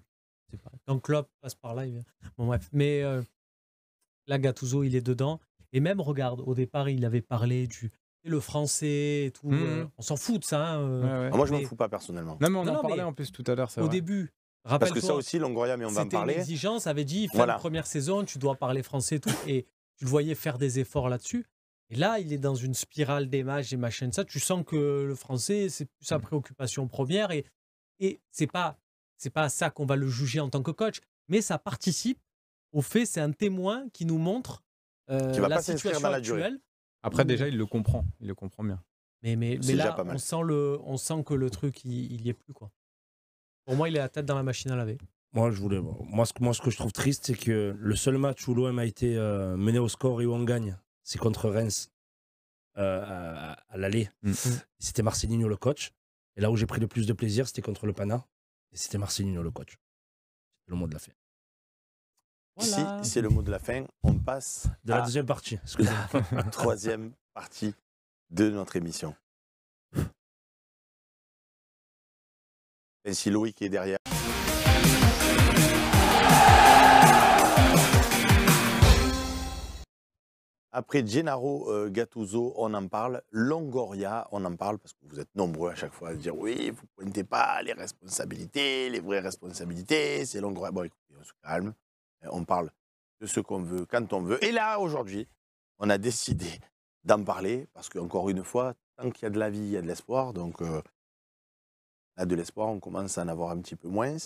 Pas... Quand Klopp passe par là, il vient. Bon, bref. Mais euh, là, Gattuso, il est dedans. Et même, regarde, au départ, il avait parlé du, le français et tout. Mmh, euh, mmh. on s'en fout de ça. Hein, euh. ah, moi, je m'en fous pas personnellement. Non, mais on en parlait en plus tout à l'heure. Au début. Parce que ça aussi, Longoria, mais on va parler. L'exigence avait dit, il voilà. première saison, tu dois parler français et tout. et tu le voyais faire des efforts là-dessus. Et là, il est dans une spirale des matchs et machin ça. Tu sens que le français, c'est plus sa mmh. préoccupation première. Et, et c'est pas c'est pas ça qu'on va le juger en tant que coach, mais ça participe au fait, c'est un témoin qui nous montre euh, la situation actuelle. Après, déjà, il le comprend. Il le comprend bien. Mais, mais, là, on sent, le, on sent que le truc, il, n'y y est plus. Quoi. Pour moi, il est la tête dans la machine à laver. Moi, je voulais. Moi, ce, moi, ce que je trouve triste, c'est que le seul match où l'OM a été euh, mené au score et où on gagne, c'est contre Reims euh, à, à l'aller. Mm. Mm. C'était Marcelino le coach. Et là où j'ai pris le plus de plaisir, c'était contre le Pana. Et c'était Marcelino le coach. C'est le mot de la fin. Voilà. Ici, c'est le mot de la fin. On passe de la deuxième partie. La troisième partie de notre émission. Ainsi, Loïc est derrière. Après Gennaro Gatuzo, euh, Gattuso, on en parle. Longoria, on en parle parce que vous êtes nombreux à chaque fois à dire oui, vous ne pointez pas les responsabilités, les vraies responsabilités, c'est Longoria. Bon, écoutez, on se calme. On parle de ce qu'on veut, quand on veut. Et là, aujourd'hui, on a décidé d'en parler parce qu'encore une fois, tant qu'il y a de la vie, il y a de l'espoir. Donc euh, là, de l'espoir, on commence à en avoir un petit peu moins.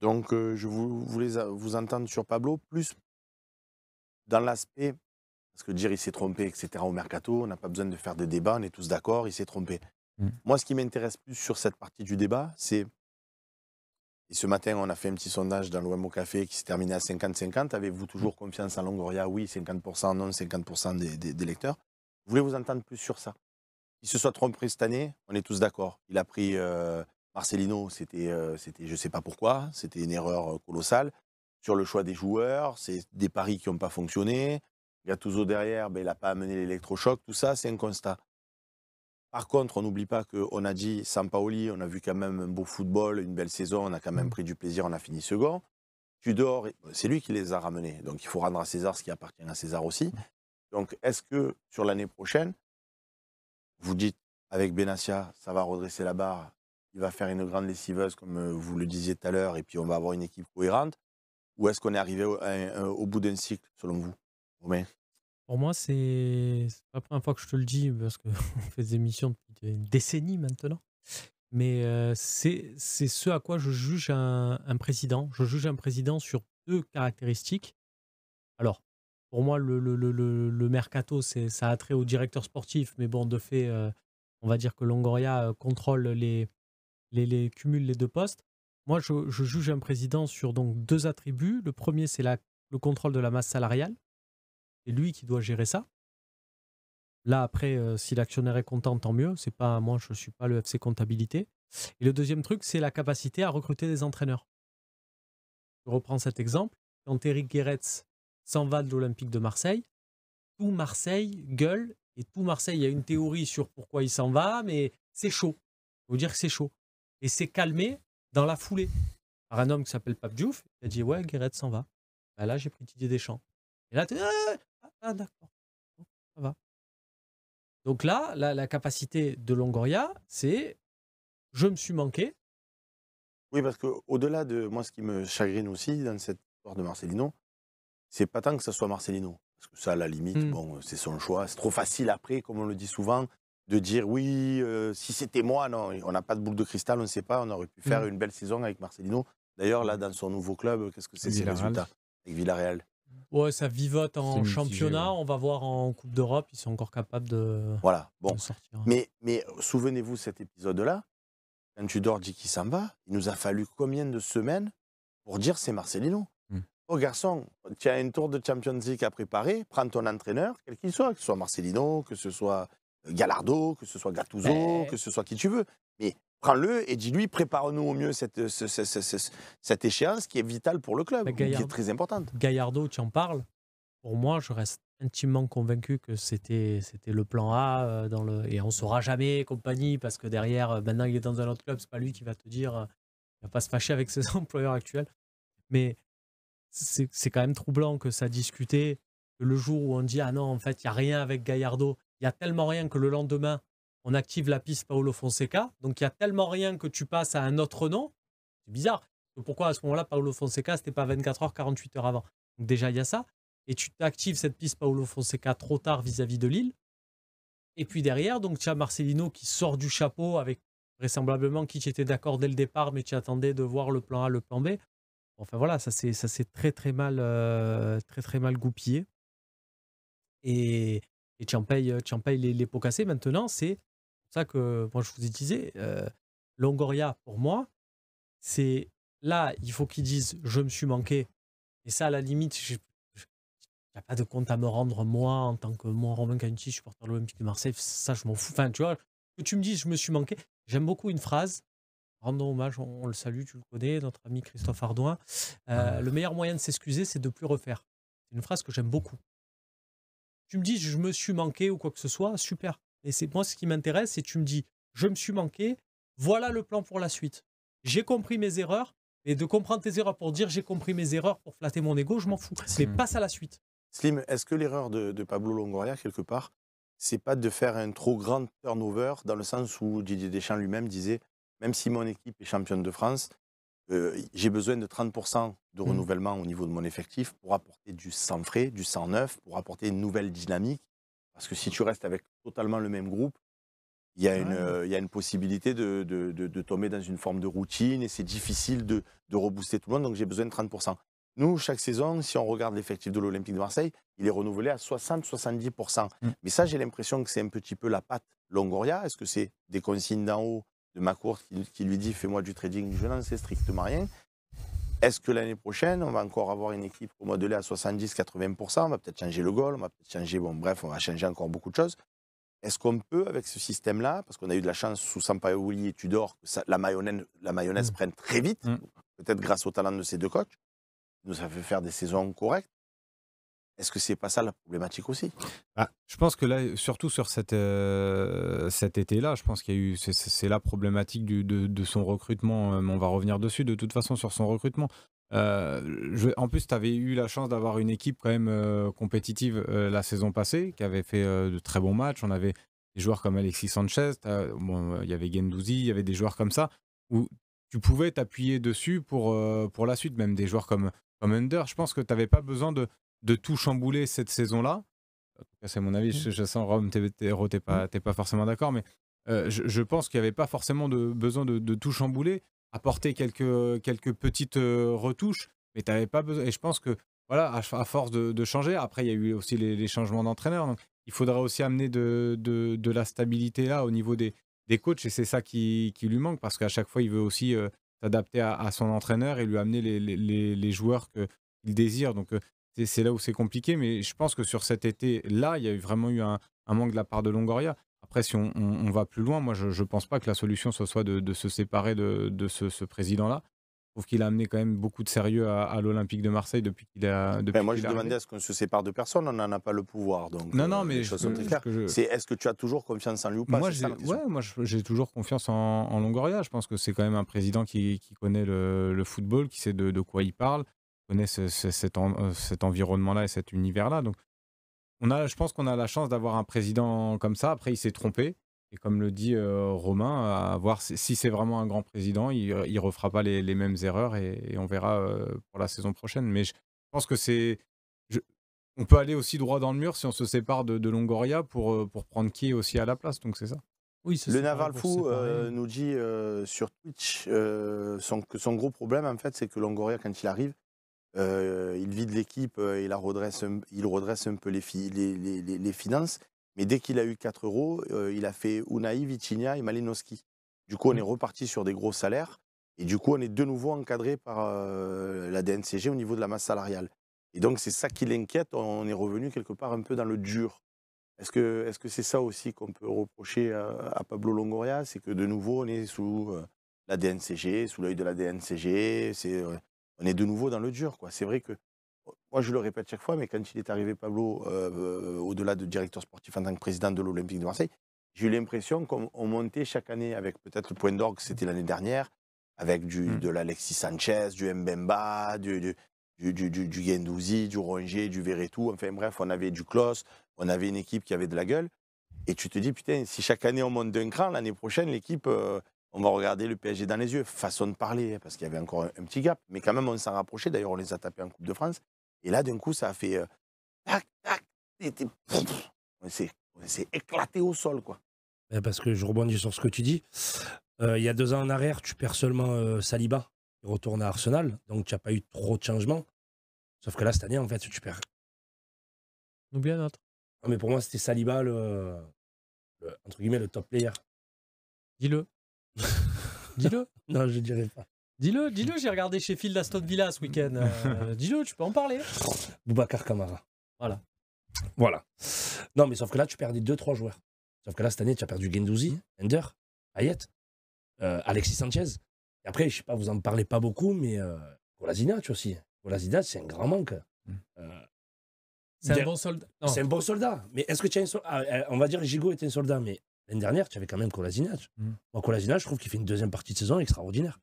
Donc euh, je voulais vous entendre sur Pablo, plus dans l'aspect, parce que dire il s'est trompé, etc., au mercato, on n'a pas besoin de faire de débat, on est tous d'accord, il s'est trompé. Mm. Moi, ce qui m'intéresse plus sur cette partie du débat, c'est ce matin, on a fait un petit sondage dans l'OM Café qui s'est terminé à 50-50. Avez-vous toujours mm. confiance en Longoria Oui, 50% non, 50% des, des, lecteurs. Vous voulez vous entendre plus sur ça Il se soit trompé cette année, on est tous d'accord. Il a pris euh, Marcelino, c'était, euh, je ne sais pas pourquoi, c'était une erreur euh, colossale. Sur le choix des joueurs, c'est des paris qui n'ont pas fonctionné. Gattuso derrière, ben, il n'a pas amené l'électrochoc. Tout ça, c'est un constat. Par contre, on n'oublie pas qu'on a dit Paoli, on a vu quand même un beau football, une belle saison, on a quand même mm. pris du plaisir, on a fini second. Tudor, c'est lui qui les a ramenés, donc il faut rendre à César ce qui appartient à César aussi. Mm. Donc est-ce que sur l'année prochaine, vous dites avec Benassia, ça va redresser la barre, il va faire une grande lessiveuse comme euh, vous le disiez tout à l'heure, et puis on va avoir une équipe cohérente Ou est-ce qu'on est arrivé au, euh, au bout d'un cycle, selon vous Romain pour moi, c'est pas la première fois que je te le dis parce qu'on fait des émissions depuis une décennie maintenant. Mais euh, c'est c'est ce à quoi je juge un, président. Je juge un président sur deux caractéristiques. Alors, pour moi, le, le, le, mercato, c'est ça a trait au directeur sportif, mais bon, de fait, euh, on va dire que Longoria euh, contrôle les, les, les cumule les deux postes. Moi, je, je juge un président sur donc deux attributs. Le premier, c'est le contrôle de la masse salariale c'est lui qui doit gérer ça. Là, après, euh, si l'actionnaire est content, tant mieux. C'est pas moi, je suis pas le FC comptabilité. Et le deuxième truc, c'est la capacité à recruter des entraîneurs. Je reprends cet exemple. Quand Eric Guéretz s'en va de l'Olympique de Marseille, tout Marseille gueule et tout Marseille, il y a une théorie sur pourquoi il s'en va, mais c'est chaud. Il faut dire que c'est chaud. Et c'est calmé dans la foulée par un homme qui s'appelle Pape Diouf. Il a dit Ouais, Guéret s'en va. Ben là, j'ai pris Didier Deschamps. Et là, ah, d'accord. Ça va. Donc là, la, la capacité de Longoria, c'est je me suis manqué. Oui, parce qu'au-delà de moi, ce qui me chagrine aussi dans cette histoire de Marcelino, c'est pas tant que ça soit Marcelino. Parce que ça, à la limite, hmm. bon, c'est son choix. C'est trop facile après, comme on le dit souvent, de dire oui, euh, si c'était moi, non, on n'a pas de boule de cristal, on ne sait pas, on aurait pu faire hmm. une belle saison avec Marcelino. D'ailleurs, là, hmm. dans son nouveau club, qu'est-ce que c'est ses résultats Avec Villarreal, Ouais, ça vivote en championnat. On va voir en Coupe d'Europe. Ils sont encore capables de. Voilà, bon. sortir. Mais, mais euh, souvenez-vous cet épisode-là. Quand Tudor dit qu'il s'en va, il nous a fallu combien de semaines pour dire c'est Marcelino hmm. Oh garçon, tu as un tour de Champions League à préparer, prends ton entraîneur, quel qu'il soit, que ce soit Marcelino, que ce soit euh, Gallardo, que ce soit Gattuso, que ce soit qui tu veux. Mais prends-le et dis-lui, prépare-nous au mieux cette, cette échéance qui est vitale pour le club, qui est très importante. Gaillardo, tu en parles. Pour moi, je reste intimement convaincu que c'était c'était le plan A euh, dans le et on saura jamais compagnie parce que derrière euh, maintenant il est dans un autre club c'est pas lui qui va te dire euh, il va pas se fâcher avec ses employeurs actuels mais c'est quand même troublant que ça discutait que le jour où on dit ah non en fait il y a rien avec Gaillardo, il y a tellement rien que le lendemain on active la piste Paolo Fonseca. Donc il y a tellement rien que tu passes à un autre nom. C'est bizarre. Pourquoi à ce moment-là, Paolo Fonseca, c'était pas 24 heures, 48 heures avant Donc déjà, il y a ça. Et tu t'actives cette piste Paolo Fonseca trop tard vis-à-vis de Lille. Et puis derrière, donc tu as Marcelino qui sort du chapeau avec vraisemblablement qui tu d'accord dès le départ, mais tu attendais de voir le plan A, le plan B. Enfin voilà, ça c'est ça c'est très très mal euh, très très mal goupillé. Et, tu en payes, les, les, pots cassés. Maintenant, c'est pour ça que moi je vous disais, euh, Longoria, pour moi, c'est là, il faut qu'ils disent je me suis manqué. Et ça, à la limite, je n'y pas de compte à me rendre, moi, en tant que moi, Romain Canuti, supporter de l'Olympique de Marseille. Ça, je m'en fous. Enfin, tu que tu me dis je me suis manqué. J'aime beaucoup une phrase. Rendons hommage, on, le salue, tu le connais, notre ami Christophe Ardouin. Euh, le meilleur moyen de s'excuser, c'est de plus refaire. C'est une phrase que j'aime beaucoup. Tu me dis je me suis manqué ou quoi que ce soit, super. Et c'est moi ce qui m'intéresse, c'est tu me dis, je me suis manqué, voilà le plan pour la suite. J'ai compris mes erreurs, et de comprendre tes erreurs pour dire j'ai compris mes erreurs pour flatter mon ego, je m'en fous. Mais passe à la suite. Slim, est-ce que l'erreur de, Pablo Longoria, quelque part, c'est pas de faire un trop grand turnover dans le sens où Didier Deschamps lui-même disait même si mon équipe est championne de France, euh, j'ai besoin de 30% de mmh. renouvellement au niveau de mon effectif pour apporter du sang frais, du sang neuf, pour apporter une nouvelle dynamique, parce que si tu restes avec totalement le même groupe, il y a, une, euh, possibilité de, tomber dans une forme de routine et c'est difficile de, rebooster tout le monde, donc j'ai besoin de 30%. Nous, chaque saison, si on regarde l'effectif de l'Olympique de Marseille, il est renouvelé à 60-70%. Mm. Mais ça, j'ai l'impression que c'est un petit peu la patte Longoria. Est-ce que c'est des consignes d'en haut de ma course qui, qui lui dit fais-moi du trading Je n'en sais strictement rien. Est-ce que l'année prochaine, on va encore avoir une équipe remodelée à 70-80% On va peut-être changer le goal, on va peut-être changer, bon bref, on va changer encore beaucoup de choses. Est-ce qu'on peut, avec ce système-là, parce qu'on a eu de la chance sous Sampaoli et Tudor, que la mayonnaise, mm. prenne très vite, mm. peut-être grâce au talent de ces deux coachs, nous ça fait faire des saisons correctes. Est-ce que c'est pas ça la problématique aussi bah, Je pense que là, surtout sur cette, euh, cet été-là, je pense qu'il y a eu, c'est la problématique de, son recrutement. Euh, on va revenir dessus de toute façon sur son recrutement. Euh, en plus, tu avais eu la chance d'avoir une équipe quand même compétitive la saison passée, qui avait fait de très bons matchs. On avait des joueurs comme Alexis Sanchez, il y avait Gendouzi, il y avait des joueurs comme ça, où tu pouvais t'appuyer dessus pour, pour la suite, même des joueurs comme, comme Under. Je pense que tu n'avais pas besoin de de tout chambouler cette saison-là. C'est mon avis, je, sens Rome, t'es pas, pas forcément d'accord, mais euh, je, pense qu'il n'y avait pas forcément de besoin de, tout chambouler, apporter quelques, quelques petites euh, retouches, mais tu t'avais pas besoin. Et je pense que, voilà, à, force de, changer, après, il y a eu aussi les, changements d'entraîneur, donc il faudra aussi amener de, de, la stabilité là au niveau des, des coachs, et c'est ça qui, lui manque, parce qu'à chaque fois, il veut aussi euh, s'adapter à, son entraîneur et lui amener les, les, les joueurs qu'il désire. Donc, c'est là où c'est compliqué, mais je pense que sur cet été-là, il y a vraiment eu un, manque de la part de Longoria. Après, si on, va plus loin, moi, je ne pense pas que la solution, soit de, se séparer de, ce, président-là. Je trouve qu'il a amené quand même beaucoup de sérieux à, l'Olympique de Marseille depuis qu'il a. Ben, depuis moi, je demandais à ce qu'on se sépare de personne, on n'en a pas le pouvoir. Donc, non, euh, non, mais. C'est est-ce que tu as toujours confiance en lui ou pas Moi, j'ai toujours confiance en, Longoria. Je pense que c'est quand même un président qui, connaît le, football, qui sait de quoi il parle connaît euh, cet, environnement-là et cet univers-là. Donc, on a, je pense qu'on a la chance d'avoir un président comme ça. Après, il s'est trompé. Et comme le dit euh, Romain, à voir si, c'est vraiment un grand président, il ne euh, refera pas les, mêmes erreurs et, on verra pour la saison prochaine. Mais je pense que c'est. On peut aller aussi droit dans le mur si on se sépare de, Longoria pour, pour prendre qui aussi à la place. Donc c'est ça. Oui, le Naval Fou nous dit sur Twitch son, que son gros problème, en fait, c'est que Longoria, quand il arrive, euh, il vide l'équipe, euh, il, redresse un, il redresse un peu les, les, finances. Mais dès qu'il a eu 4 euros, euh, il a fait Unai, Vitinha et Malinowski. Du coup, on mmh. est reparti sur des gros salaires. Et du coup, on est de nouveau encadré par la DNCG au niveau de la masse salariale. Et donc, c'est ça qui l'inquiète. On est revenu quelque part un peu dans le dur. Est-ce que c'est -ce c'est ça aussi qu'on peut reprocher à, à Pablo Longoria C'est que de nouveau, on est sous la DNCG, sous l'œil de la DNCG. C'est on est de nouveau dans le dur. Quoi. C'est vrai que, oh, moi je le répète chaque fois, mais quand il est arrivé Pablo, euh, euh, au-delà de directeur sportif en tant que président de l'Olympique de Marseille, j'ai eu l'impression qu'on montait chaque année avec peut-être le point d'orgue, c'était l'année dernière, avec du, mmh. de l'Alexis Sanchez, du Mbemba, du, du du, du, du, du Rongier, du Verretou. Enfin bref, on avait du Klos, on avait une équipe qui avait de la gueule. Et tu te dis, putain, si chaque année on monte d'un cran, l'année prochaine, l'équipe, euh, on va regarder le PSG dans les yeux, façon de parler, hein, parce qu'il y avait encore un, petit gap. Mais quand même, on s'en rapprochait. D'ailleurs, on les a tapés en Coupe de France. Et là, d'un coup, ça a fait euh, tac, On s'est éclaté au sol, quoi. Ben, parce que je rebondis sur ce que tu dis. Euh, il y a deux ans en arrière, tu perds seulement euh, Saliba. Il retourne à Arsenal, donc tu n'as pas eu trop de changements. Sauf que là, cette année, en fait, tu perds. N'oublie bien autre. Ah, mais pour moi, c'était Saliba, le, entre guillemets, le top player. Dis-le. Dis-le. non, je dirais pas. Dis-le, dis-le, j'ai regardé chez Phil d'Aston Villa ce week-end. Euh, dis-le, tu peux en parler. Boubacar Camara Voilà. Voilà. Non, mais sauf que là, tu perdais 2-3 joueurs. Sauf que là, cette année, tu as perdu Gendouzi, Ender, Hayet, euh, Alexis Sanchez. Et après, je sais pas, vous en parlez pas beaucoup, mais euh, tu aussi. Golazina, c'est un grand manque. Mm. Euh, c'est un bon soldat. C'est un bon soldat. Mais est-ce que tu as un soldat ah, On va dire Gigot est un soldat, mais L'année dernière, tu avais quand même Colasinac. Moi, mm. Colasinac, je trouve qu'il fait une deuxième partie de saison extraordinaire.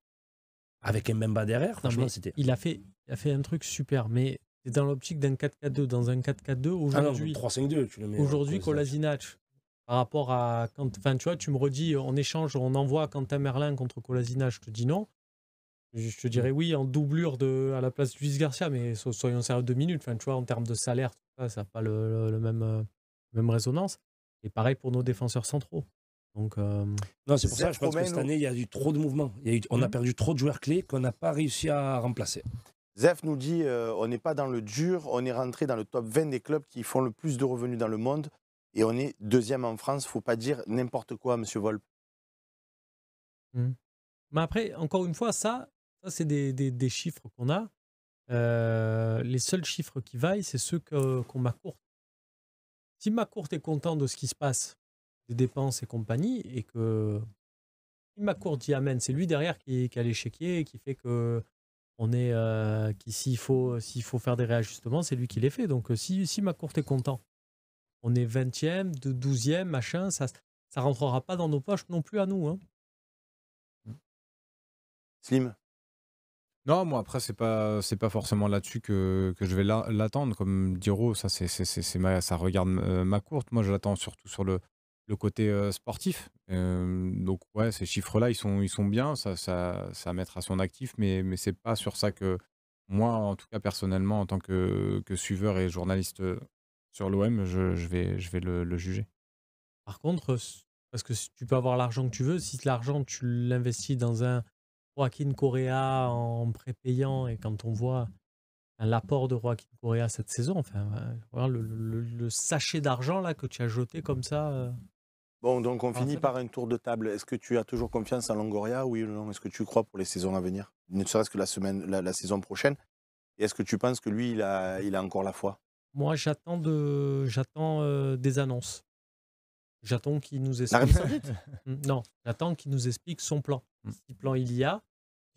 Avec Mbemba derrière, franchement, c'était. Il a, fait, a fait un truc super, mais c'est dans l'optique d'un 4-4-2. Dans un 4-4-2, ah aujourd'hui. Ah 3 5 Aujourd'hui, Colasinac, par rapport à. Quand, tu vois, tu me redis, on échange, on envoie Quentin Merlin contre Colasinac, je te dis non. Je te dirais oui, en doublure de, à la place de Luis Garcia, mais soyons sérieux deux minutes. Enfin, tu vois, en termes de salaire, tout ça n'a pas le, même, euh, même résonance. Et pareil pour nos défenseurs centraux. Donc, euh, c'est pour ça, je pense que cette année, il y a eu trop de mouvements. on a hmm. perdu trop de joueurs clés qu'on n'a pas réussi à remplacer. Zef nous dit euh, on n'est pas dans le dur, on est rentré dans le top 20 des clubs qui font le plus de revenus dans le monde et on est deuxième en France. faut pas dire n'importe quoi, monsieur Volpe. Hmm. Mais après, encore une fois, ça, ça c'est des, chiffres qu'on a. Euh, les seuls chiffres qui vaillent, c'est ceux qu'on qu si ma courte est content de ce qui se passe, des dépenses et compagnie, et que si ma courte y amène, c'est lui derrière qui, qui a l'échiquier, qui fait que on est, euh, qui s'il faut, s'il faut faire des réajustements, c'est lui qui les fait. Donc euh, si, si ma courte est content, on est 20e, 12e, machin, ça ça rentrera pas dans nos poches non plus à nous. Hein. Slim non, moi après c'est pas pas forcément là-dessus que, je vais l'attendre comme Diro, ça c'est c'est ça regarde euh, ma courte. Moi je l'attends surtout sur le le côté euh, sportif. Euh, donc ouais, ces chiffres-là ils sont ils sont bien, ça ça ça mettra son actif, mais mais c'est pas sur ça que moi en tout cas personnellement en tant que suiveur et journaliste sur l'OM, je, vais je vais le, le juger. Par contre, parce que tu peux avoir l'argent que tu veux, si l'argent tu l'investis dans un Joaquin Correa en prépayant et quand on voit l'apport de Joaquin Correa cette saison, enfin, euh, le, sachet d'argent là que tu as jeté comme ça. Euh, bon, donc on finit par un tour de table. Est-ce que tu as toujours confiance en Longoria, oui ou non Est-ce que tu crois pour les saisons à venir Ne serait-ce que la, semaine, la, saison prochaine Et est-ce que tu penses que lui, il a, il a encore la foi Moi, j'attends de, j'attends euh, des annonces. J'attends qu'il nous explique. Mm, non, j'attends qu'il nous explique son plan. Mm. plan il y a,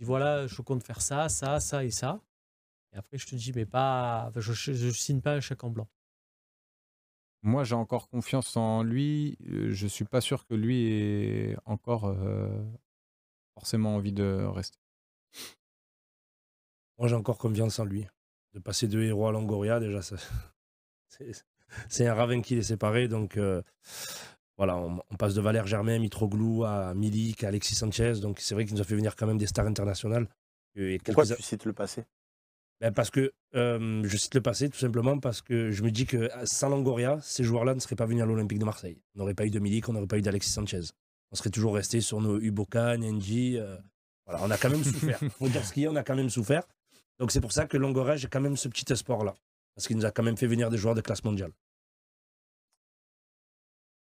voilà, je compte faire ça, ça, ça et ça. Et après, je te dis, mais pas. je, ne signe pas un chèque en blanc. Moi, j'ai encore confiance en lui. Euh, je suis pas sûr que lui ait encore euh, forcément envie de rester. Moi, j'ai encore confiance en lui. De passer de héros à Longoria, déjà, ça... c'est un ravin qui les séparait. Donc, euh, voilà, on, passe de Valère Germain, Mitroglou à Milik, à Alexis Sanchez. Donc c'est vrai qu'il nous a fait venir quand même des stars internationales. Et Pourquoi tu cites le passé ben, Parce que euh, je cite le passé tout simplement parce que je me dis que euh, sans Longoria, ces joueurs-là ne seraient pas venus à l'Olympique de Marseille. On n'aurait pas eu de Milik, on n'aurait pas eu d'Alexis Sanchez. On serait toujours resté sur nos Uboca, Nenji. Euh, voilà, on a quand même souffert. Faut dire ce qu'il y a, on a quand même souffert. Donc c'est pour ça que Longoria, j'ai quand même ce petit espoir-là. Parce qu'il nous a quand même fait venir des joueurs de classe mondiale.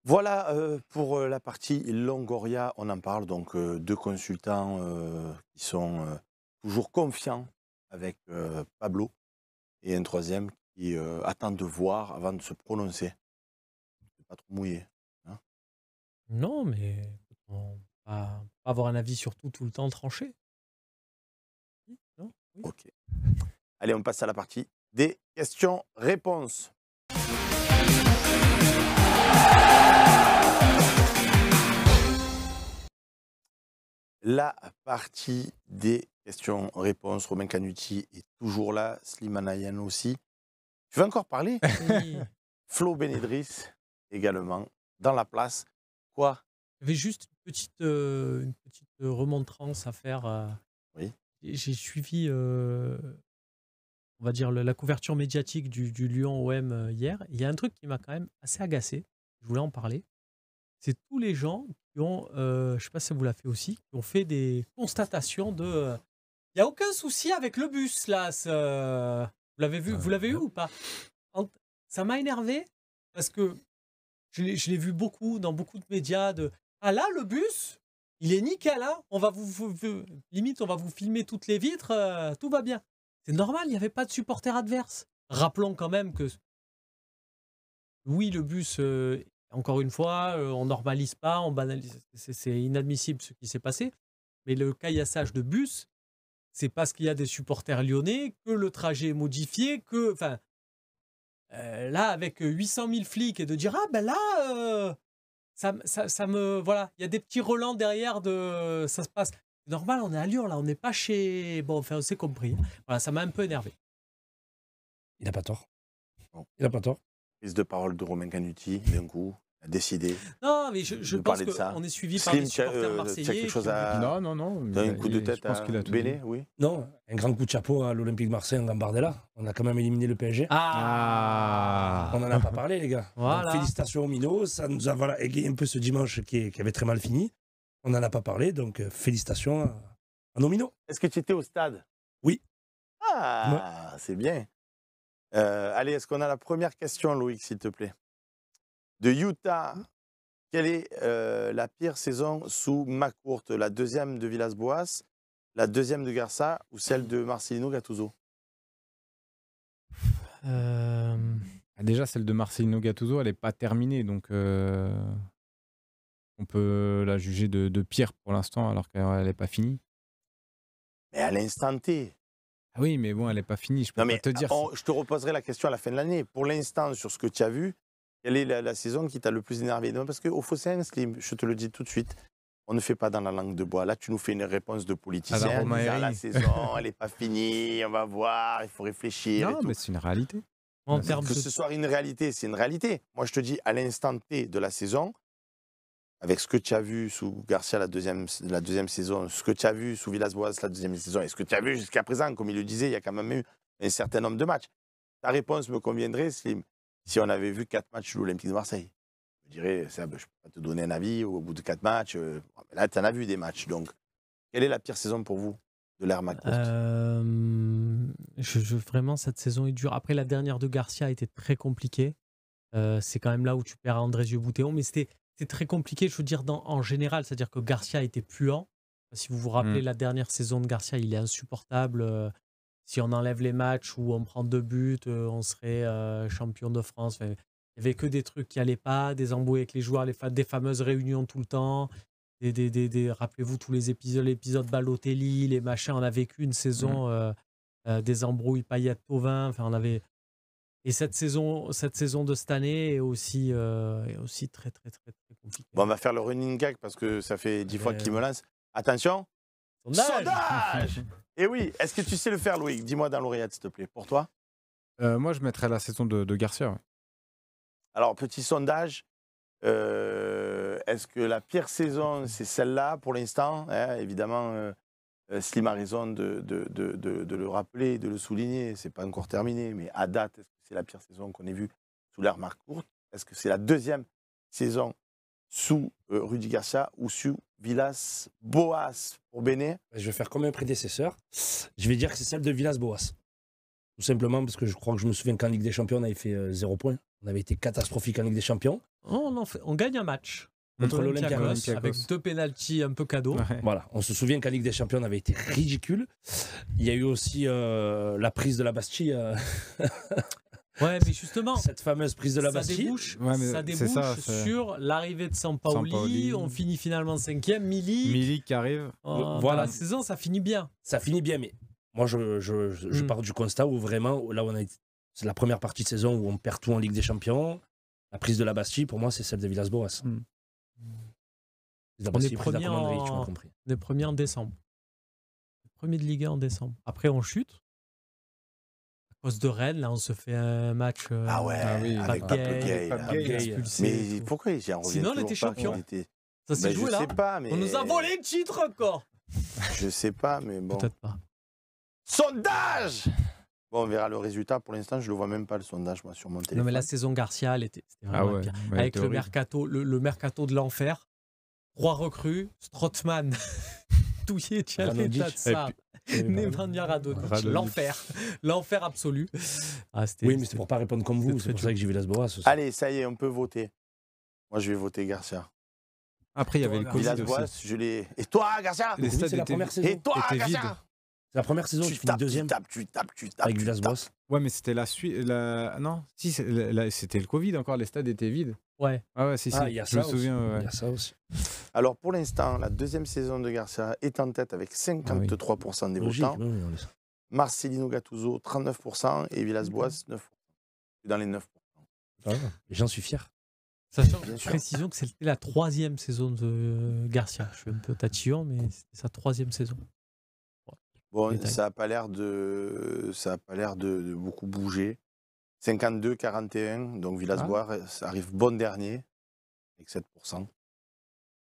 Voilà euh, pour euh, la partie Longoria, on en parle donc euh, deux consultants qui sont toujours confiants avec Pablo et un troisième qui attend de voir avant de se prononcer. pas trop mouillé. Hein. non, mais on pas avoir un avis sur tout tout le temps tranché. Ok. Allez, on passe à la partie des questions-réponses. La partie des questions-réponses, Romain Canuti est toujours là, Slimane aussi. Tu veux encore parler Flo Benedris également, dans la place. Quoi J'avais juste une petite, euh, euh, remontrance à faire. Euh, oui. J'ai suivi, on va dire, la couverture médiatique du, du Lyon-OM hier. Il y a un truc qui m'a quand même assez agacé. Je voulais en parler. C'est tous les gens euh, je ne sais pas si vous l'avez fait aussi, qui ont fait des constatations de. Euh, il n'y a aucun souci avec le bus, là. vous l'avez vu, vous l'avez eu euh, ou pas Ça m'a énervé parce que je l'ai vu beaucoup dans beaucoup de médias de. Ah là, le bus, il est nickel, hein on va vous, limite, on va vous filmer toutes les vitres, tout va bien. C'est normal, il n'y avait pas de supporter adverse. Rappelons quand même que oui, le bus encore une fois, euh, on normalise pas, on banalise. C'est inadmissible ce qui s'est passé. Mais le caillassage de bus, c'est parce qu'il y a des supporters lyonnais que le trajet est modifié, que. Enfin. Euh, là, avec 800 000 flics et de dire Ah ben là, euh, ça, ça- me. Voilà, il y a des petits relents derrière de. Ça se passe. Normal, on est à Lyon, là, on n'est pas chez. Bon, enfin, on s'est compris. Hein. Voilà, ça m'a un peu énervé. Il n'a pas tort. Il n'a pas tort. Prise de parole de Romain Canuti, d'un coup, a décidé. Non, mais je, je de pense On est suivi Slim, par des euh, supporters marseillais. quelque chose à... Non, non, non. Tu un coup de tête à Béné, oui Non, un grand coup de chapeau à l'Olympique Marseille en Gambardella. On a quand même éliminé le PSG. Ah. ah On n'en a pas parlé, les gars. félicitations aux Minos. Ça nous a voilà, égayé un peu ce dimanche qui, qui avait très mal fini. On n'en a pas parlé, donc euh, félicitations à, à Est-ce que tu étais au stade Oui. Ah, c'est bien. Euh, allez, est-ce qu'on a la première question, Loïc, s'il te plaît De Utah, mmh. quelle est euh, la pire saison sous McCourt La deuxième de Villas-Boas, la deuxième de Garça ou celle de Marcelino Gattuso euh, Déjà, celle de Marcelino Gattuso, elle n'est pas terminée, donc on peut la juger de, de pire pour l'instant, alors qu'elle n'est pas finie. Mais à l'instant T, ah oui, mais bon, elle n'est pas finie, je peux pas te dire. je te reposerai la question à la fin de l'année. Pour l'instant, sur ce que tu as vu, quelle est la, saison qui t'a le plus énervé Parce qu'au Fossin Slim, je te le dis tout de suite, on ne fait pas dans la langue de bois. Là, tu nous fais une réponse de ah, politicien. la saison, elle n'est pas finie, on va voir, il faut réfléchir. Non, mais c'est une réalité. que ce soit une réalité, c'est une réalité. Moi, je te dis, à l'instant T de la saison, avec ce que tu as vu sous Garcia la deuxième, la deuxième saison, ce que tu as vu sous Villas-Boas la deuxième saison, et ce que tu as vu jusqu'à présent, comme il le disait, il y a quand même eu un certain nombre de matchs. Ta réponse me conviendrait, Slim, si on avait vu quatre matchs sous l'Olympique de Marseille. Je dirais, ça, je peux pas te donner un avis au bout de quatre matchs. Euh, là, tu en as vu des matchs. Donc, quelle est la pire saison pour vous de l'ère euh, je, Vraiment, cette saison est dure. Après, la dernière de Garcia a été très compliquée. Euh, c'est quand même là où tu perds André Boutéon, mais c'était c'est très compliqué, je veux dire, dans, en général. C'est-à-dire que Garcia était puant. Si vous vous rappelez, mmh. la dernière saison de Garcia, il est insupportable. Euh, si on enlève les matchs où on prend deux buts, euh, on serait euh, champion de France. il y avait que des trucs qui allaient pas, des embrouilles avec les joueurs, les des fameuses réunions tout le temps. Des, des, des, Rappelez-vous tous les épisodes, l'épisode Balotelli, les machins. On a vécu une mmh. saison des embrouilles payet Vin. Enfin, on avait, et cette saison, cette saison de cette année est aussi, euh, aussi très, très, très, très compliquée. on va faire le running gag parce que ça fait dix fois qu'il me lance. Attention. Sondage, Sondage Et eh oui, est-ce que tu sais le faire, Loïc Dis-moi dans l'oreillette, s'il te plaît. Pour toi euh, Moi, je mettrais la saison de, Garcia. Alors, petit sondage. Euh, est-ce que la pire saison, c'est celle-là pour l'instant hein, Évidemment, euh, Slim a raison de, le rappeler, de le souligner. C'est pas encore terminé, mais à date, est-ce que c'est la pire saison qu'on ait vue sous l'ère Marcourt Est-ce que c'est la deuxième saison sous Rudi euh, Rudy Garcia ou sous Villas Boas pour Béné Je vais faire comme un prédécesseur. Je vais dire que c'est celle de Villas Boas. Tout simplement parce que je crois que je me souviens qu'en Ligue des Champions, on avait fait euh, zéro point. points. On avait été catastrophique en Ligue des Champions. Oh, on gagne un match contre l'Olympiakos avec deux pénalties un peu cadeaux. Voilà, on se souvient qu'en Ligue des Champions on avait été ridicule. Il y a eu aussi euh, la prise de la Bastille. Euh, ouais, mais justement, cette fameuse prise de la Bastille, ça débouche, sur l'arrivée de Sampaoli, On finit finalement cinquième. Milik, Milik qui arrive. Oh, euh, voilà, la saison, ça finit bien. Ça finit bien, mais moi, je, je, hmm. pars du constat où vraiment, là, on a c'est la première partie de saison où on perd tout en Ligue des Champions. La prise de la Bastille, pour moi, c'est celle de Villas-Boas. Hmm. On est premier en... on est premier décembre. Premier de Liga en décembre. Après, on chute. À cause de Rennes, là, on se fait un match. Euh, ah ouais, ah avec oui, avec Gay, Mais pourquoi ils Sinon, on était champion. Ça s'est ben, joué là. On nous a volé le titre encore. je sais pas, mais bon. Peut-être pas. Sondage Bon, on verra le résultat. Pour l'instant, je ne le vois même pas, le sondage, moi, sur mon téléphone. Non, mais la saison Garcia, elle était, ah ouais, Avec le mercato, le mercato de l'enfer. Trois recrues, Strotman, Touillet, Tchatsa, Nemanja Radonic, l'enfer, l'enfer absolu. Ah, oui, mais c'est pour pas répondre comme vous, c'est pour ça que j'ai vu Las Boas. Allez, ça y est, on peut voter. Moi, je vais voter Garcia. Après, il y avait le Covid aussi. Je et toi, Garcia Et toi, Garcia la première saison, tu, tu deuxième. Tu tapes, tu tapes, Avec Villas-Boas. Ouais, mais c'était la suite. Non, si, c'était le Covid encore, les stades étaient vides. Ouais. Ah ouais, ah, je me souviens. Il y a ça aussi. Alors pour l'instant, la deuxième saison de Garcia est en tête avec 53% ah des votants. Marcelino Gattuso, 39% et Villas-Boas, 9%. Dans les 9%. J'en suis fier. Sachant, précision que c'était la troisième saison de Garcia. Je suis un peu tatillon, mais c'est sa troisième saison. Bon, ça n'a pas l'air de, ça a pas l'air de, beaucoup bouger. 52-41, donc villas ah. boire arrive bon dernier, avec 7%.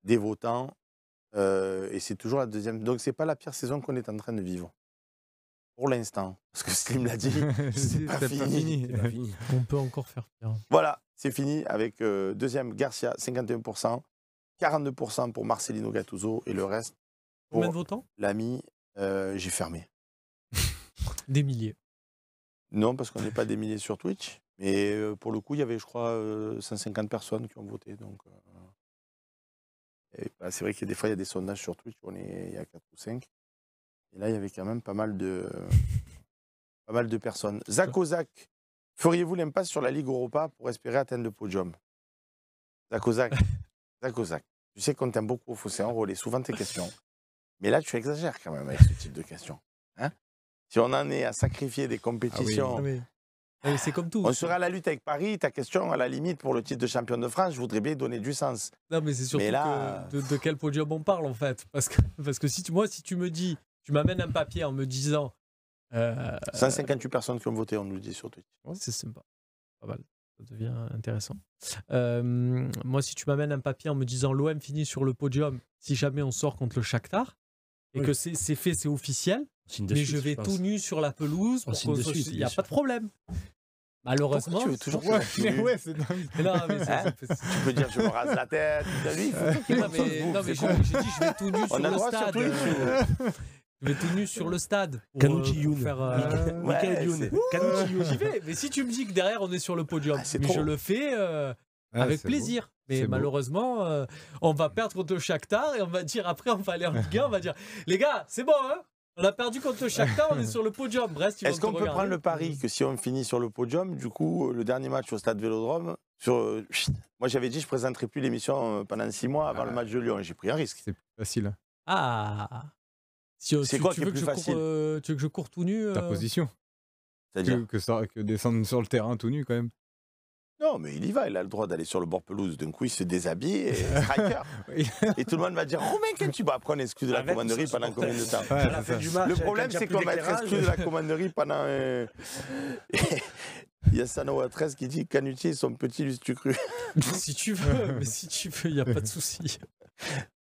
Des votants, euh, et c'est toujours la deuxième. Donc c'est pas la pire saison qu'on est en train de vivre. Pour l'instant, parce que Slim l'a dit, c'est pas, fini. On peut encore faire pire. Voilà, c'est fini avec euh, deuxième Garcia, 51%, 42% pour Marcelino Gattuso et le reste pour l'ami euh, j'ai fermé. des milliers. Non, parce qu'on n'est pas des milliers sur Twitch. Mais euh, pour le coup, il y avait, je crois, 150 euh, personnes qui ont voté. Donc, bah, c'est vrai que des fois, il y a des sondages sur Twitch, on est, il y a 4 ou 5. Et là, il y avait quand même pas mal de, pas mal de personnes. Zach feriez-vous l'impasse sur la Ligue Europa pour espérer atteindre le podium Zach Ozak, tu sais qu'on t'aime beaucoup au fossé, s'enrôler. souvent tes questions. Mais là, tu exagères quand même avec ce type de questions. Hein. si on en est à sacrifier des ah compétitions. Ah ah c'est comme tout. On sera à la lutte avec Paris. Ta question, à la limite, pour le titre de champion de France, je voudrais bien donner du sens. Non, mais c'est surtout de, quel podium on parle, en fait. Parce que, parce que si moi, si tu me dis, tu m'amènes un papier en me disant. 158 euh, personnes qui ont voté, on nous le dit sur Twitter. C'est sympa. Pas mal. Ça devient intéressant. Euh, moi, si tu m'amènes un papier en me disant l'OM finit sur le podium, si jamais on sort contre le Shakhtar, et que c'est fait, c'est officiel, mais je vais tout nu sur la pelouse pour qu'il il n'y a pas de problème. Malheureusement, tu veux toujours ouais, c'est tu peux dire je me rase la tête, lui, euh, non, mais, non, mais je, dis je vais tout nu sur le stade. je vais tout nu sur le stade. Pour, J'y vais. Mais si tu me dis que derrière on est sur le podium, ah, mais je le fais euh, ah, avec plaisir. Mais malheureusement, euh, on va perdre contre Shakhtar et on va dire après, on va aller en Ligue 1, on va dire les gars, c'est bon, hein on a perdu contre Shakhtar, on est sur le podium. Reste. Est-ce qu'on peut prendre le pari que si on finit sur le podium, du coup, le dernier match au stade Vélodrome, sur, euh, moi j'avais dit je présenterai plus l'émission euh, pendant six mois avant le ah. match de Lyon, j'ai pris un risque. C'est plus facile. Hein. Ah si, C'est quoi tu qui veux est que plus je facile cours, Tu veux que je cours tout nu Ta position. C'est-à-dire que, que, que descendre sur le terrain tout nu quand même. Non, mais il y va, il a le droit d'aller sur le bord pelouse. D'un coup, il se déshabille et Et tout le monde va dire Romain, qu'est-ce que tu vas apprendre exclu de la commanderie pendant combien de temps Le problème, c'est qu'on va être exclu de la commanderie pendant. Il y a Sanoa 13 qui dit Canutier et son petit tu cru. si tu veux, mais si tu veux, il n'y a pas de souci.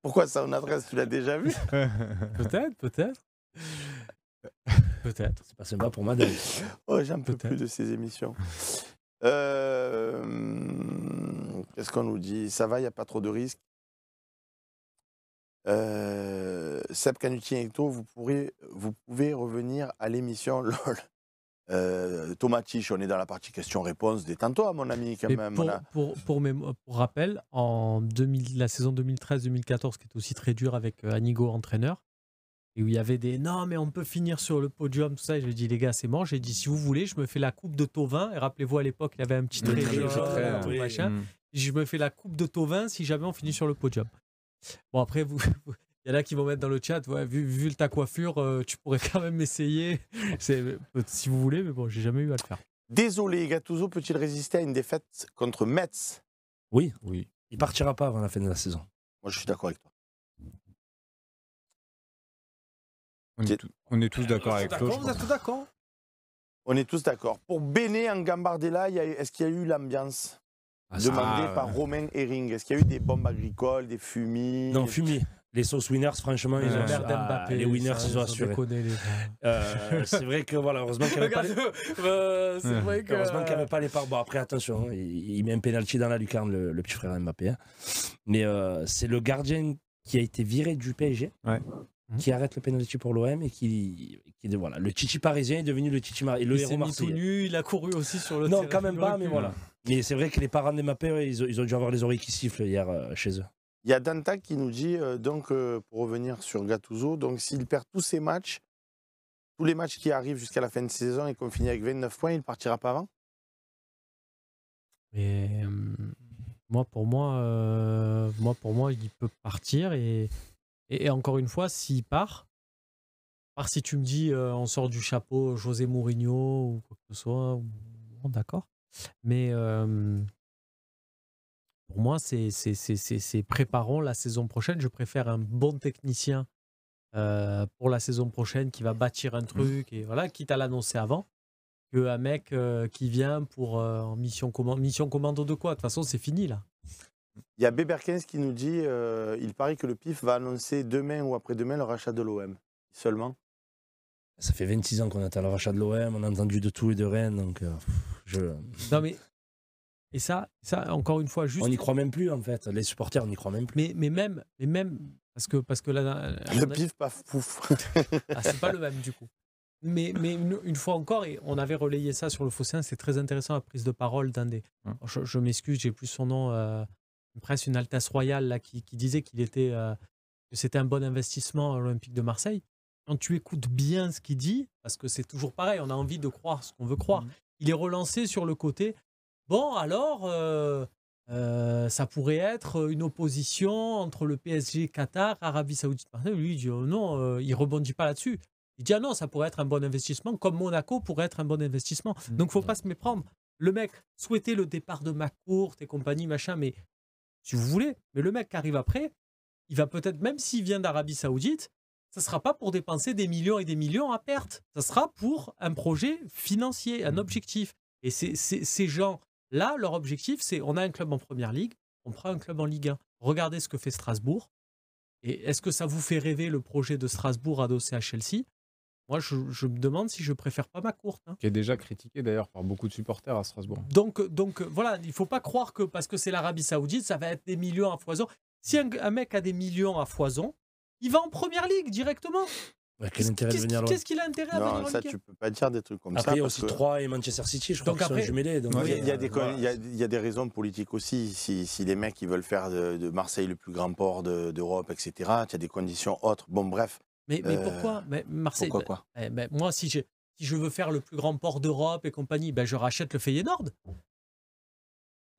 Pourquoi Sanoa 13 Tu l'as déjà vu Peut-être, peut-être. Peut-être. C'est pas seulement pour moi de Oh, j'en peux plus de ces émissions. Euh, qu'est-ce qu'on nous dit Ça va, il n'y a pas trop de risques. Euh, Seb et Ecto, vous, vous pouvez revenir à l'émission LOL. Euh, Thomas Tomatich, on est dans la partie questions-réponses. Détends-toi, mon ami, Pour, Pour, pour, rappel, en 2000, la saison 2013-2014, qui est aussi très dure avec euh, Anigo entraîneur, et où il y avait des non mais on peut finir sur le podium tout ça et je lui ai dit les gars c'est mort j'ai dit si vous voulez je me fais la coupe de Tauvin et rappelez-vous à l'époque il y avait un petit je me fais la coupe de Tauvin si jamais on finit sur le podium bon après vous il y en a qui vont mettre dans le chat vu, vu ta coiffure euh, tu pourrais quand même essayer euh, si vous voulez mais bon j'ai jamais eu à le faire désolé Gattuso peut-il résister à une défaite contre Metz oui oui il partira pas avant la fin de la saison moi je suis d'accord avec toi On est, tous d'accord avec toi. Vous êtes tous d'accord On est tous d'accord. Pour Béné en Gambardella, est-ce qu'il y a eu l'ambiance ah, demandée par euh, Romain Herring Est-ce qu'il y a eu des bombes agricoles, des fumées Non, fumées Les sauce winners, franchement, ils ont euh, assuré. les winners, ils ont assuré. Euh, c'est vrai que, voilà, heureusement qu'il n'y avait, pas les par Bon, après, attention, hein, il, met un penalty dans la lucarne, le, petit frère Mbappé. Hein. Mais c'est le gardien qui a été viré du PSG. Ouais. Mmh. qui arrête le penalty pour l'OM et qui, qui voilà, le titi parisien est devenu le titi le il héros Mis tout il a couru aussi sur le Non, quand même pas, mais voilà. Mais c'est vrai que les parents de Mbappé, ils, ils, ont dû avoir les oreilles qui sifflent hier euh, chez eux. Il y a Danta qui nous dit euh, donc euh, pour revenir sur Gattuso, donc s'il perd tous ses matchs, tous les matchs qui arrivent jusqu'à la fin de saison et qu'on finit avec 29 points, il partira pas avant. Mais moi, pour moi, moi, pour moi, il peut partir et et, encore une fois, s'il part, par si tu me dis euh, on sort du chapeau José Mourinho ou quoi que ce soit, d'accord. Mais pour moi, c'est préparons la saison prochaine. Je préfère un bon technicien euh, pour la saison prochaine qui va bâtir un mmh. truc et voilà, quitte à l'annoncer avant que un mec euh, qui vient pour mission mission commando de quoi De toute façon, c'est fini là. Il y a Béberkens qui nous dit euh, il paraît que le PIF va annoncer demain ou après-demain le rachat de l'OM. Seulement Ça fait 26 ans qu'on attend le rachat de l'OM, on a entendu de tout et de rien, donc euh, je. Non mais. Et ça, ça, encore une fois, juste. On n'y croit même plus, en fait. Les supporters, on n'y croit même plus. Mais, mais même, mais même, parce que, parce que là. Le pif, paf, pouf. Ah, c'est pas le même, du coup. Mais, mais une, fois encore, et on avait relayé ça sur le Fosséen, c'est très intéressant la prise de parole d'un des. Je, je m'excuse, j'ai plus son nom. Euh, presse, une Altesse Royale là, qui, disait qu'il était, euh, que c'était un bon investissement à l'Olympique de Marseille. Quand tu écoutes bien ce qu'il dit, parce que c'est toujours pareil, on a envie de croire ce qu'on veut croire, mmh. il est relancé sur le côté bon, alors, euh, euh, ça pourrait être une opposition entre le PSG, Qatar, Arabie Saoudite. Lui, il dit oh non, il rebondit pas là-dessus. Il dit ah non, ça pourrait être un bon investissement, comme Monaco pourrait être un bon investissement. il mmh, Donc, faut pas se méprendre le mec souhaitait le départ de Macourt et compagnie, machin, mais si vous voulez. Mais le mec qui arrive après, il va peut-être, même s'il vient d'Arabie Saoudite, ça ne sera pas pour dépenser des millions et des millions à perte. Ça sera pour un projet financier, un mmh. objectif. Et ces gens-là, leur objectif, c'est on a un club en première ligue, on prend un club en Ligue 1. Regardez ce que fait Strasbourg. Et est-ce que ça vous fait rêver le projet de Strasbourg adossé à Chelsea moi, je, me demande si je préfère pas ma courte. Hein. Qui est déjà critiqué d'ailleurs par beaucoup de supporters à Strasbourg. Donc, donc euh, voilà, il faut pas croire que parce que c'est l'Arabie Saoudite, ça va être des millions à foison. Si un, mec a des millions à foison, il va en première ligue directement. Bah, qu'est-ce qu'il a intérêt à non, ça, tu peux pas dire des trucs comme ça. Après, aussi 3 et Manchester City, je crois jumelés. il, y a, des, raisons politiques aussi. Si, les mecs ils veulent faire de, Marseille le plus grand port d'Europe, etc., il y a des conditions autres. Bon, bref, mais, euh, pourquoi mais Marseille pourquoi quoi bah, eh, ben, Moi, si je, si je veux faire le plus grand port d'Europe et compagnie, ben, je rachète le Feyenoord.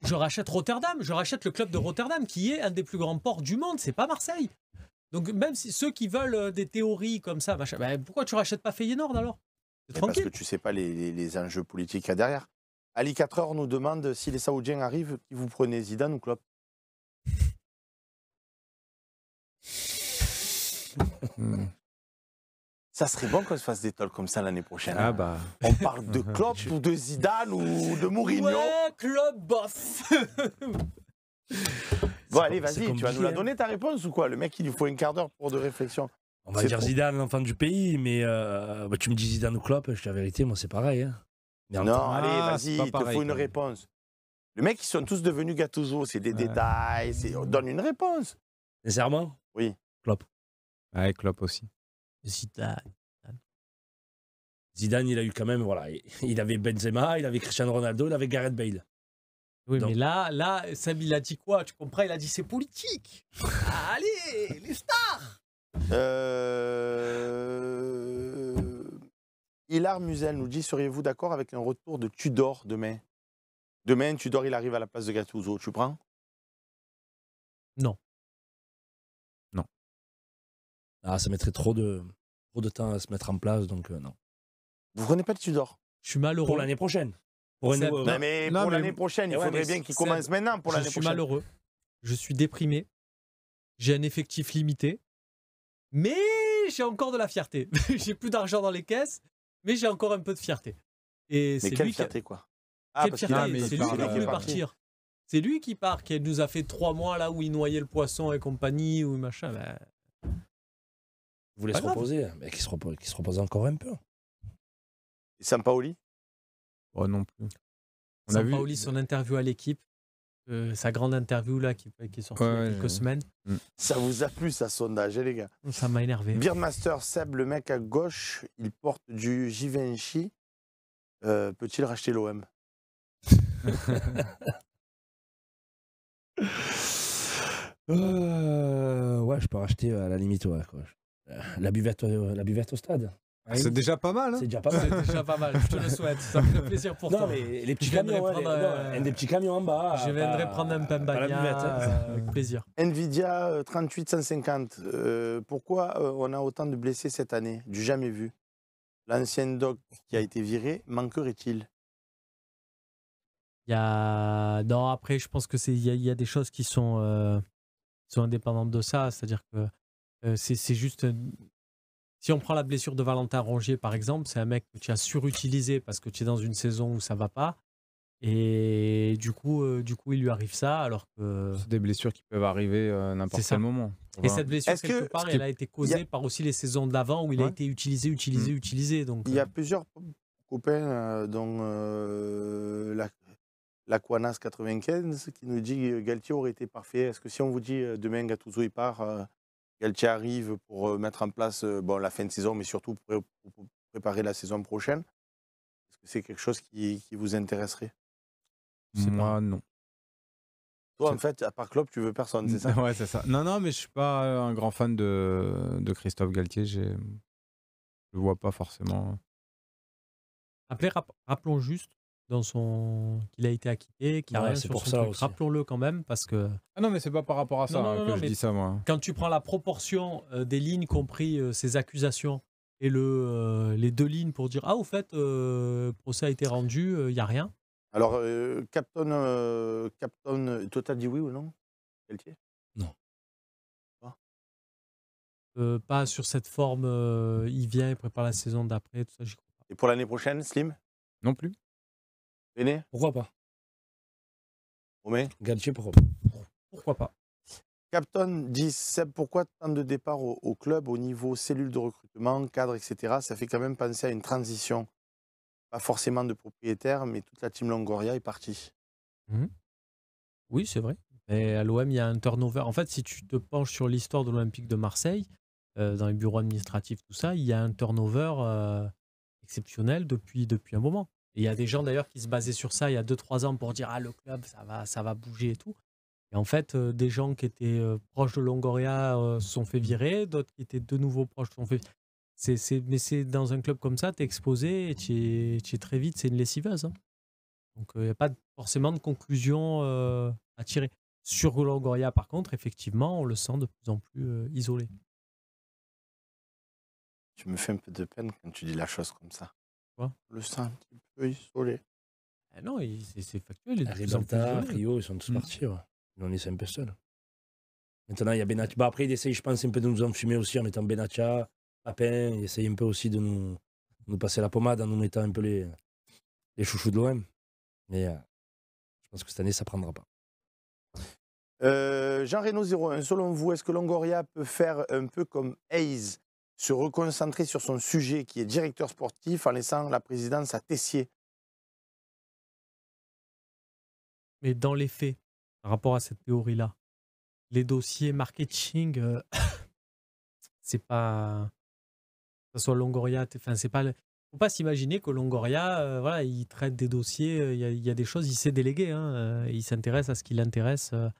Je rachète Rotterdam, je rachète le club de Rotterdam qui est un des plus grands ports du monde, c'est pas Marseille. Donc même si ceux qui veulent euh, des théories comme ça, ben, pourquoi tu rachètes pas Feyenoord alors Parce que tu sais pas les, enjeux politiques qu'il y a derrière. Ali 4 heures nous demande si les Saoudiens arrivent, vous prenez Zidane ou Klopp hmm. Ça serait bon qu'on se fasse des talks comme ça l'année prochaine. Ah hein. bah. On parle de Klopp ou de Zidane ou de Mourinho. Ouais, Klopp, bof. bon, allez, vas-y, tu vas nous la hein. donner ta réponse ou quoi Le mec, il lui faut un quart d'heure pour de réflexion. On va dire Zidane, l'enfant du pays, mais euh, bah, tu me dis Zidane ou Klopp, je te la vérité, moi c'est pareil. Hein. non, allez, ah, vas-y, il te faut une réponse. Le mec, ils sont tous devenus Gattuso, c'est des détails, on donne une réponse. Sincèrement Oui. Klopp. Ouais, Klopp aussi. Zidane. Zidane, il a eu quand même, voilà, il avait Benzema, il avait Cristiano Ronaldo, il avait Gareth Bale. Oui, mais là, là, Sam, il a dit quoi Tu comprends Il a dit c'est politique. Ah, allez, les stars euh... Hilar Musel nous dit seriez-vous d'accord avec un retour de Tudor demain Demain, Tudor, il arrive à la place de Gattuso. Tu prends Non. Ah, ça mettrait trop de, trop de temps à se mettre en place, donc euh, non. Vous prenez pas le Tudor Je suis malheureux. Pour l'année prochaine. Pour l'année prochaine, il faudrait bien qu'il commence maintenant pour l'année prochaine. Je suis malheureux. Je suis déprimé. J'ai un effectif limité. Mais j'ai encore de la fierté. j'ai plus d'argent dans les caisses, mais j'ai encore un peu de fierté. Et c'est lui fierté, qui... quoi ah, C'est lui qui veut ah, partir. C'est lui qui part, qui nous a fait trois mois là où il noyait le poisson et compagnie ou machin. Ben, vous reposer, hein. mais qui se, repose, se repose encore un peu. Et Sampaoli Oh non plus. On Sampaoli, son interview à l'équipe, euh, sa grande interview là qui, est sortie il y a quelques semaines. Mm. Ça vous a plu, ça sondage, hein, les gars Ça m'a énervé. Beermaster Seb, le mec à gauche, il porte du Givenchy. Euh, peut-il racheter l'OM euh, Ouais, je peux racheter à la limite, ouais. Quoi la buvette, euh, la buvette au stade. Ah, c'est déjà pas mal. Hein c'est déjà pas mal. Je te le souhaite. Ça me fait plaisir pour toi. Mais les petits camions, hein, des petits camions en bas. Je viendrai prendre un pembagna hein. euh, avec plaisir. Nvidia 3850. Euh, pourquoi on a autant de blessés cette année Du jamais vu. L'ancien doc qui a été viré manquerait-il Il y a non. Après, je pense qu'il y, y, a des choses qui sont sont indépendantes de ça. C'est-à-dire que euh, c'est juste. Euh, si on prend la blessure de Valentin Rongier, par exemple, c'est un mec que tu as surutilisé parce que tu es dans une saison où ça va pas. Et du coup, euh, du coup, il lui arrive ça, alors que. des blessures qui peuvent arriver n'importe quel moment. Et cette blessure, quelque part, elle a été causée par aussi les saisons de l'avant où il a été utilisé, utilisé, mm. utilisé. Donc, il y a plusieurs copains dans la, la 95 qui nous dit Galtier aurait été parfait. Est-ce que si on vous dit demain Gattuso il part, Galtier arrive pour mettre en place bon, la fin de saison, mais surtout pour, préparer la saison prochaine. Est-ce que c'est quelque chose qui, vous intéresserait C'est Moi, non. Toi, en fait, à part Klopp, tu veux personne, c'est ça Ouais, c'est ça. Non, non, mais je suis pas un grand fan de, de Christophe Galtier. Je ne vois pas forcément. rappelons juste dans son qu'il a été acquitté, qu'il a rien sur pour son ça truc. Rappelons-le quand même parce que Ah non mais c'est pas par rapport à ça hein, que je dis ça moi. Hein. Quand tu prends la proportion euh, des lignes compris euh, ces accusations et le euh, les deux lignes pour dire ah au fait le procès a été rendu, il n'y a rien. Alors Captain total Captain dit oui ou non Non. pas sur cette forme. il vient, il prépare la saison d'après, tout ça, j'y crois pas. Et pour l'année prochaine, Slim Non plus. Bene Pourquoi pas Romain pourquoi pas Pourquoi pas Captain dit Seb, pourquoi tant de départs au, club, au niveau cellule de recrutement, cadre, etc. Ça fait quand même penser à une transition. Pas forcément de propriétaire, mais toute la team Longoria est partie. Mmh. Oui, c'est vrai. Et à l'OM, il y a un turnover. En fait, si tu te penches sur l'histoire de l'Olympique de Marseille, euh, dans les bureaux administratifs, tout ça, il y a un turnover euh, exceptionnel depuis, depuis un moment. Il y a des gens d'ailleurs qui se basaient sur ça il y a 2-3 ans pour dire Ah, le club, ça va, ça va bouger et tout. Et en fait, euh, des gens qui étaient euh, proches de Longoria euh, se sont fait virer, d'autres qui étaient de nouveau proches se sont fait c'est, Mais c'est dans un club comme ça, tu es exposé, tu es, très vite, c'est une lessiveuse. Hein. Donc il n'y a pas forcément de conclusion à tirer. Sur Longoria, par contre, effectivement, on le sent de plus en plus isolé. Tu me fais un peu de peine quand tu dis la chose comme ça. Le sein un petit peu isolé. Ah non, c'est factuel. Les résultats Rio, ils sont tous hmm. partis. ouais. on est peu seuls. Maintenant, il y a Benatia. après, il essaye, je pense, un peu de nous enfumer aussi en mettant Benatia, Papin. Il essaye un peu aussi de nous, nous passer la pommade en nous mettant un peu les, les chouchous de l'OM. Mais euh, je pense que cette année, ça ne prendra pas. Euh, Jean Reno 01, selon vous, est-ce que Longoria peut faire un peu comme Hayes se reconcentrer sur son sujet qui est directeur sportif en laissant la présidence à Tessier. Mais dans les faits, par rapport à cette théorie-là, les dossiers marketing, euh, c'est pas. Que ce soit Longoria, enfin, c'est pas. Faut pas s'imaginer que Longoria, euh, voilà, il traite des dossiers, euh, il y, a des choses, il sait déléguer, hein, il s'intéresse à ce qui l'intéresse, à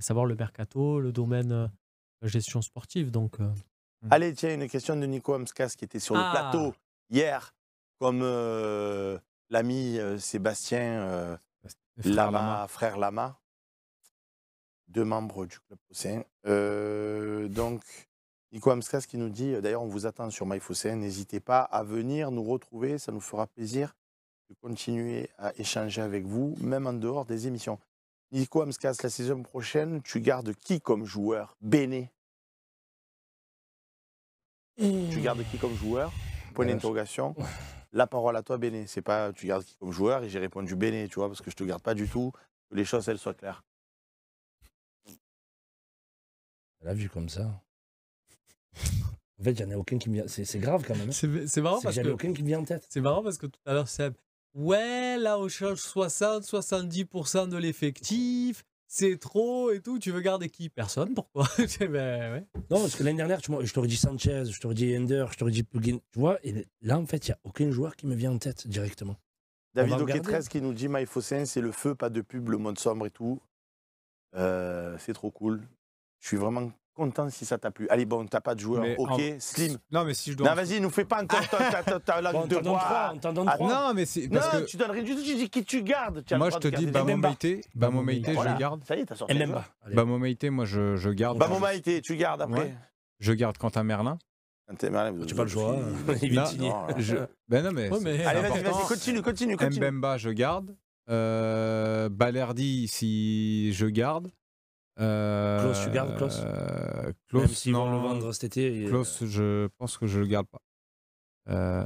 savoir le mercato, le domaine gestion sportive. Donc. Mmh. Allez, tiens, une question de Nico Amskas qui était sur le plateau ah. hier, comme l'ami Sébastien Lama, frère Lama, deux membres du club Euh, donc, Nico Amskas qui nous dit, d'ailleurs, on vous attend sur MyFossin, n'hésitez pas à venir nous retrouver, ça nous fera plaisir de continuer à échanger avec vous, même en dehors des émissions. Nico Amskas, la saison prochaine, tu gardes qui comme joueur Béné tu gardes qui comme joueur Point euh, d'interrogation. La parole à toi, Béné. C'est pas tu gardes qui comme joueur et j'ai répondu Béné, tu vois, parce que je te garde pas du tout. Que les choses, elles soient claires. La vu comme ça. en fait, j'en ai aucun qui me vient. C'est grave quand même. Hein. C'est marrant parce que. J'en ai aucun qui me vient en tête. C'est marrant parce que tout à l'heure, Seb. Ouais, là, on change 60-70% de l'effectif c'est trop et tout, tu veux garder qui Personne, pourquoi ben, Non, parce que l'année dernière, je t'aurais dit Sanchez, je t'aurais dit Ender, je t'aurais dit Plugin, tu vois, et là, en fait, il n'y a aucun joueur qui me vient en tête directement. David Oquet qui nous dit My c'est le feu, pas de pub, le monde sombre et tout. Euh, c'est trop cool. Je suis vraiment content si ça t'a plu. Allez, bon, t'as pas de joueur, ok, Slim. Non, mais si je dois. Non, vas-y, nous fais pas un T'as la bon, de bois. Ah, non, mais c'est. Non, que... tu donnes rien du tout, tu dis qui tu gardes. Tu moi, je te dis Bamomaïté, Bamomaïté, je garde. Ça y est, t'as sorti. moi, je, je garde. Bamomaïté, tu gardes après. Je garde Quentin Merlin. Merlin tu pas le choix. Hein. Ben non, mais. mais Allez, vas-y, continue, continue, Mbemba, je garde. Euh, Balerdi, si je garde. Euh, Klaus, tu gardes Klaus euh, Klaus, Même vont le vendre cet été. Klaus, je pense que je le garde pas. Euh,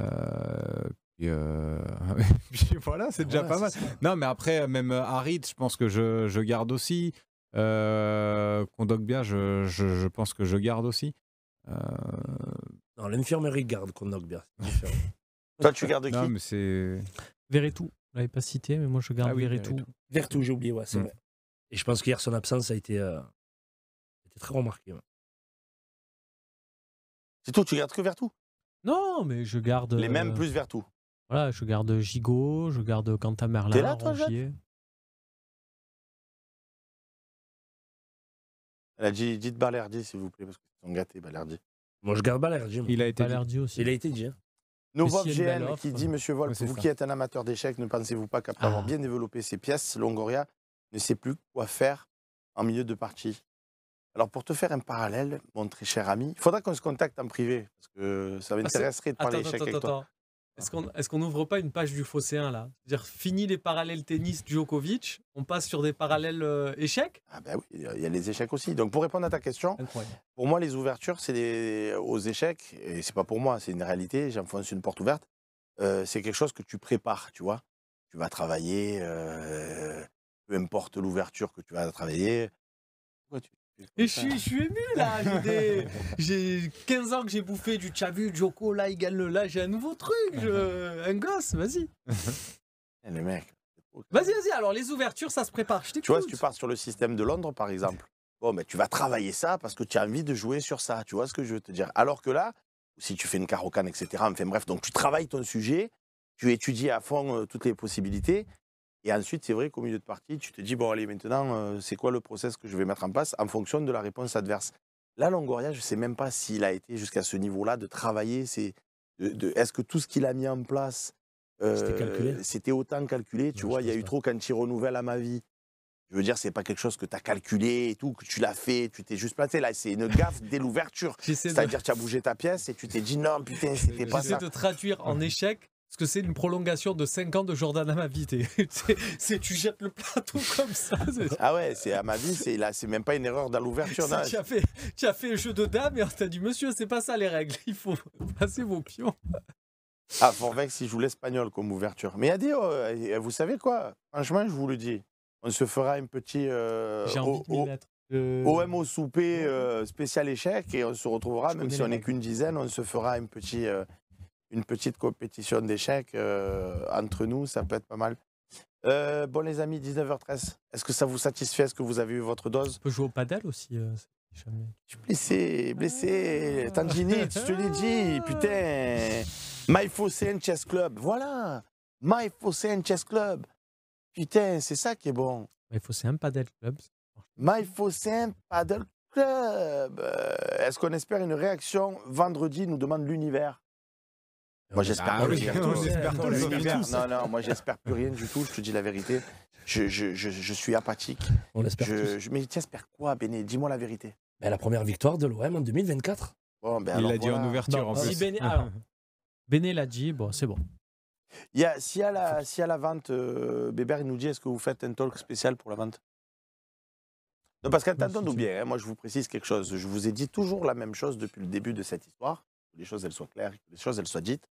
puis, voilà, c'est déjà pas mal. Non, mais après, même Harit, je pense que je, je garde aussi. Euh, Kondogbia, je, je, pense que je garde aussi. Non, l'infirmerie garde Kondogbia. Toi, tu gardes qui Non, mais c'est. je l'avais pas cité, mais moi je garde ah tout. j'ai oublié, ouais, c'est hmm. vrai. Et je pense qu'hier, son absence a été, euh, très remarquée. C'est tout, tu gardes que Vertu Non, mais je garde. Les mêmes euh, plus Vertu. Voilà, je garde Gigot, je garde Quentin Merlin, T'es là, toi, Jacques Elle a dit, dites Balerdi, s'il vous plaît, parce qu'ils sont gâtés, Balerdi. Moi, je garde Balerdi. Il a été. Balerdi aussi. Il a été dit. hein. qui dit euh, Monsieur Volk, vous qui êtes un amateur d'échecs, ne pensez-vous pas qu'après avoir ah. bien développé ses pièces, Longoria ne sait plus quoi faire en milieu de partie. Alors pour te faire un parallèle, mon très cher ami, il faudra qu'on se contacte en privé, parce que ça ah, m'intéresserait de parler échec avec toi. Est-ce qu'on est n'ouvre pas une page du C1 là C'est-à-dire, fini les parallèles tennis Djokovic, on passe sur des parallèles euh, échecs Ah ben oui, il y a les échecs aussi. Donc pour répondre à ta question, pour moi les ouvertures c'est aux échecs, et c'est pas pour moi, c'est une réalité, j'enfonce une porte ouverte, euh, c'est quelque chose que tu prépares, tu vois. Tu vas travailler, euh, peu importe l'ouverture que tu vas travailler. je suis, ému là, j'ai 15 ans que j'ai bouffé du chavu, du Joko, là il gagne le là, j'ai un nouveau truc, un gosse, vas-y. Eh, les mecs. Vas-y, vas-y, alors les ouvertures ça se prépare, Tu vois, si tu pars sur le système de Londres par exemple, bon, mais tu vas travailler ça parce que tu as envie de jouer sur ça, tu vois ce que je veux te dire. Alors que là, si tu fais une carocane, etc., enfin bref, donc tu travailles ton sujet, tu étudies à fond euh, toutes les possibilités et ensuite, c'est vrai qu'au milieu de partie, tu te dis, bon, allez, maintenant, euh, c'est quoi le process que je vais mettre en place en fonction de la réponse adverse Là, Longoria, je ne sais même pas s'il a été jusqu'à ce niveau-là de travailler. C'est est-ce que tout ce qu'il a mis en place, euh, c'était autant calculé Tu vois, il y a eu trop quand tir renouvelle à ma vie. Je veux dire, c'est pas quelque chose que tu as calculé et tout, que tu l'as fait, tu t'es juste placé Là, c'est une gaffe dès l'ouverture. C'est-à-dire, tu as bougé ta pièce et tu t'es dit non, putain, c'était pas ça. de traduire en échec parce que c'est une prolongation de 5 ans de Jordan à Amavi. c'est tu jettes le plateau comme ça. Ah ouais, c'est vie. c'est là, c'est même pas une erreur dans l'ouverture. Tu as fait, le jeu de dame et t'as dit monsieur, c'est pas ça les règles. Il faut passer vos pions. Ah, Forvex, il joue l'espagnol comme ouverture. Mais il oh, vous savez quoi Franchement, je vous le dis, on se fera un petit euh, OM euh, souper euh, spécial échec et on se retrouvera, même si on n'est qu'une dizaine, on se fera un petit, euh, une petite compétition d'échecs euh, entre nous, ça peut être pas mal. Euh, bon les amis, 19h13, est-ce que ça vous satisfait Est-ce que vous avez eu votre dose Je peut jouer au padel aussi. Euh, je suis blessé, blessé. Ah. Tangini, je te l'ai dit, putain. My Chess Club, voilà. My Chess Club. Putain, c'est ça qui est bon. My Padel Club. My Padel Club. Est-ce qu'on espère une réaction vendredi, nous demande l'univers moi, ah j'espère plus rien. Ah non, non, moi, j'espère plus rien du tout. Je te dis la vérité. Je, je, je, suis apathique. On l'espère. mais tu espères quoi, Béné Dis-moi la vérité. Ben, la première victoire de l'OM en 2024. Ben, il l'a dit en ouverture l'a dit, bon, c'est bon. Il y a, si, à la, si à la vente, euh, Bébert il nous dit est-ce que vous faites un talk spécial pour la vente Non, parce que bah, t'entendons bien, hein. moi je vous précise quelque chose. Je vous ai dit toujours la même chose depuis le début de cette histoire. Que les choses elles soient claires, que les choses elles soient dites.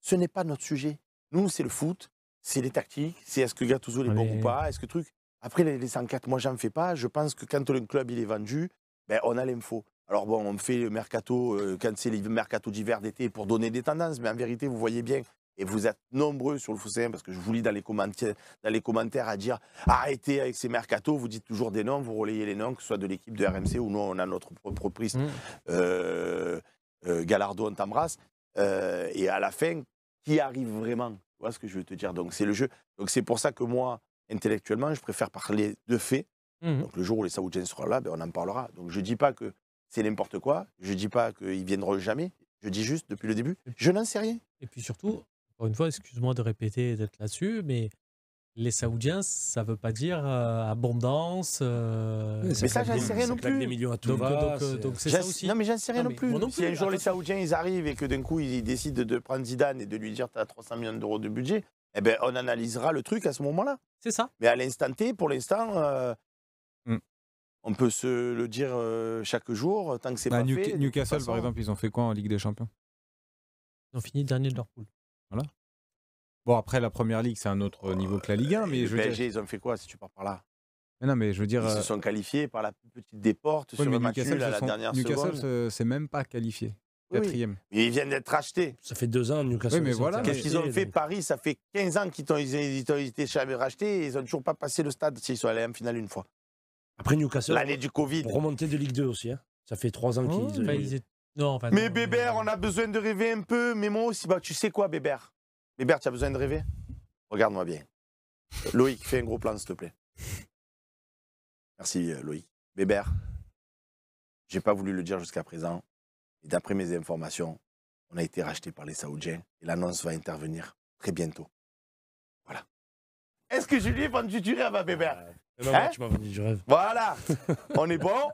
Ce n'est pas notre sujet. Nous, c'est le foot, c'est les tactiques, c'est est-ce que Gattuso est bon ou pas, est-ce que truc. Après, les, les 104, moi, n'en fais pas. Je pense que quand le club il est vendu, ben, on a l'info. Alors bon, on fait le mercato euh, quand c'est le mercato d'hiver, d'été pour donner des tendances, mais en vérité, vous voyez bien, et vous êtes nombreux sur le forum. Hein, parce que je vous lis dans les, commentaires, dans à dire arrêtez avec ces mercato, vous dites toujours des noms, vous relayez les noms, que ce soit de l'équipe de RMC ou non, on a notre propre prise. Mmh. Euh, euh, Galardo, on t'embrasse. Euh, et à la fin, qui arrive vraiment Tu vois ce que je veux te dire Donc, c'est le jeu. Donc, c'est pour ça que moi, intellectuellement, je préfère parler de faits. Mmh Donc, le jour où les saoudiens seront là, ben, on en parlera. Donc, je ne dis pas que c'est n'importe quoi. Je ne dis pas qu'ils viendront jamais. Je dis juste, depuis le début, je n'en sais rien. Et puis surtout, encore une fois, excuse-moi de répéter d'être là-dessus, mais les Saoudiens, ça veut pas dire euh, abondance. Euh, mais ça, j'en sais rien non plus. Euh, donc, c'est ça aussi. Non, mais j'en sais rien non, plus. Si un jour hein. les Saoudiens ils arrivent et que d'un coup ils décident de prendre Zidane et de lui dire tu as 300 millions d'euros de budget, eh ben on analysera le truc à ce moment-là. C'est ça. Mais à l'instant T, pour l'instant. Mm. On peut se le dire chaque jour, tant que c'est bah, pas Newcastle, par exemple, ils ont fait quoi en Ligue des Champions Ils ont fini dernier de leur poule. Voilà. Bon, après, la première ligue, c'est un autre niveau que la Ligue 1, euh, mais je le dire. PSG, ils ont fait quoi si tu pars par là non, mais je veux dire. Ils se euh sont qualifiés par la petite déporte portes sur le match à la dernière dernière Newcastle c'est s'est même pas qualifié. Quatrième. ils viennent d'être rachetés. Ça fait deux ans, Newcastle. Oui, mais voilà. Qu'est-ce qu'ils ont fait Paris, ça fait 15 ans qu'ils ont, ils ont été rachetés et ils ont toujours pas passé le stade s'ils sont allés en finale une fois. Après Newcastle. L'année du Covid. remonté de Ligue 2 aussi. Hein. Ça fait trois ans oh, qu'ils. Enfin, euh, ils... Non, enfin, mais non, Bébert, on a besoin de rêver un peu. Mais moi aussi, bah, tu sais quoi, Bébert mais tu as besoin de rêver Regarde-moi bien. Loïc, fais un gros plan, s'il te plaît. Merci, euh, Loïc. Bébert, j'ai pas voulu le dire jusqu'à présent, mais d'après mes informations, on a été racheté par les Saoudiens et l'annonce va intervenir très bientôt. Voilà. Est-ce que je lui ai vendu du rêve à Bébert eh ben, hein? Tu vendu du rêve. Voilà. on est bon.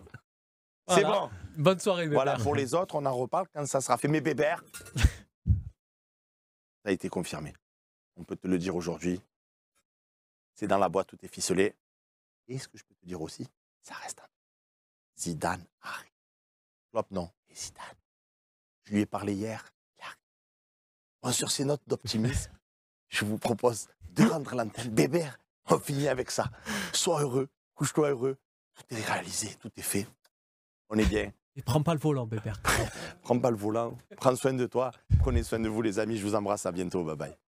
C'est bon. Bonne soirée, Bébert. Voilà, pour les autres, on en reparle quand ça sera fait. Mais Bébert a été confirmé. On peut te le dire aujourd'hui. C'est dans la boîte, tout est ficelé. Et ce que je peux te dire aussi, ça reste un. Zidane arrive. non. Zidane. Je lui ai parlé hier. Bon, sur ces notes d'optimisme, je vous propose de rendre l'antenne. Bébert, on finit avec ça. Sois heureux, couche-toi heureux. Tout est réalisé, tout est fait. On est bien prends pas le volant, Bébert. prends pas le volant. Prends soin de toi. Prenez soin de vous, les amis. Je vous embrasse. À bientôt. Bye bye.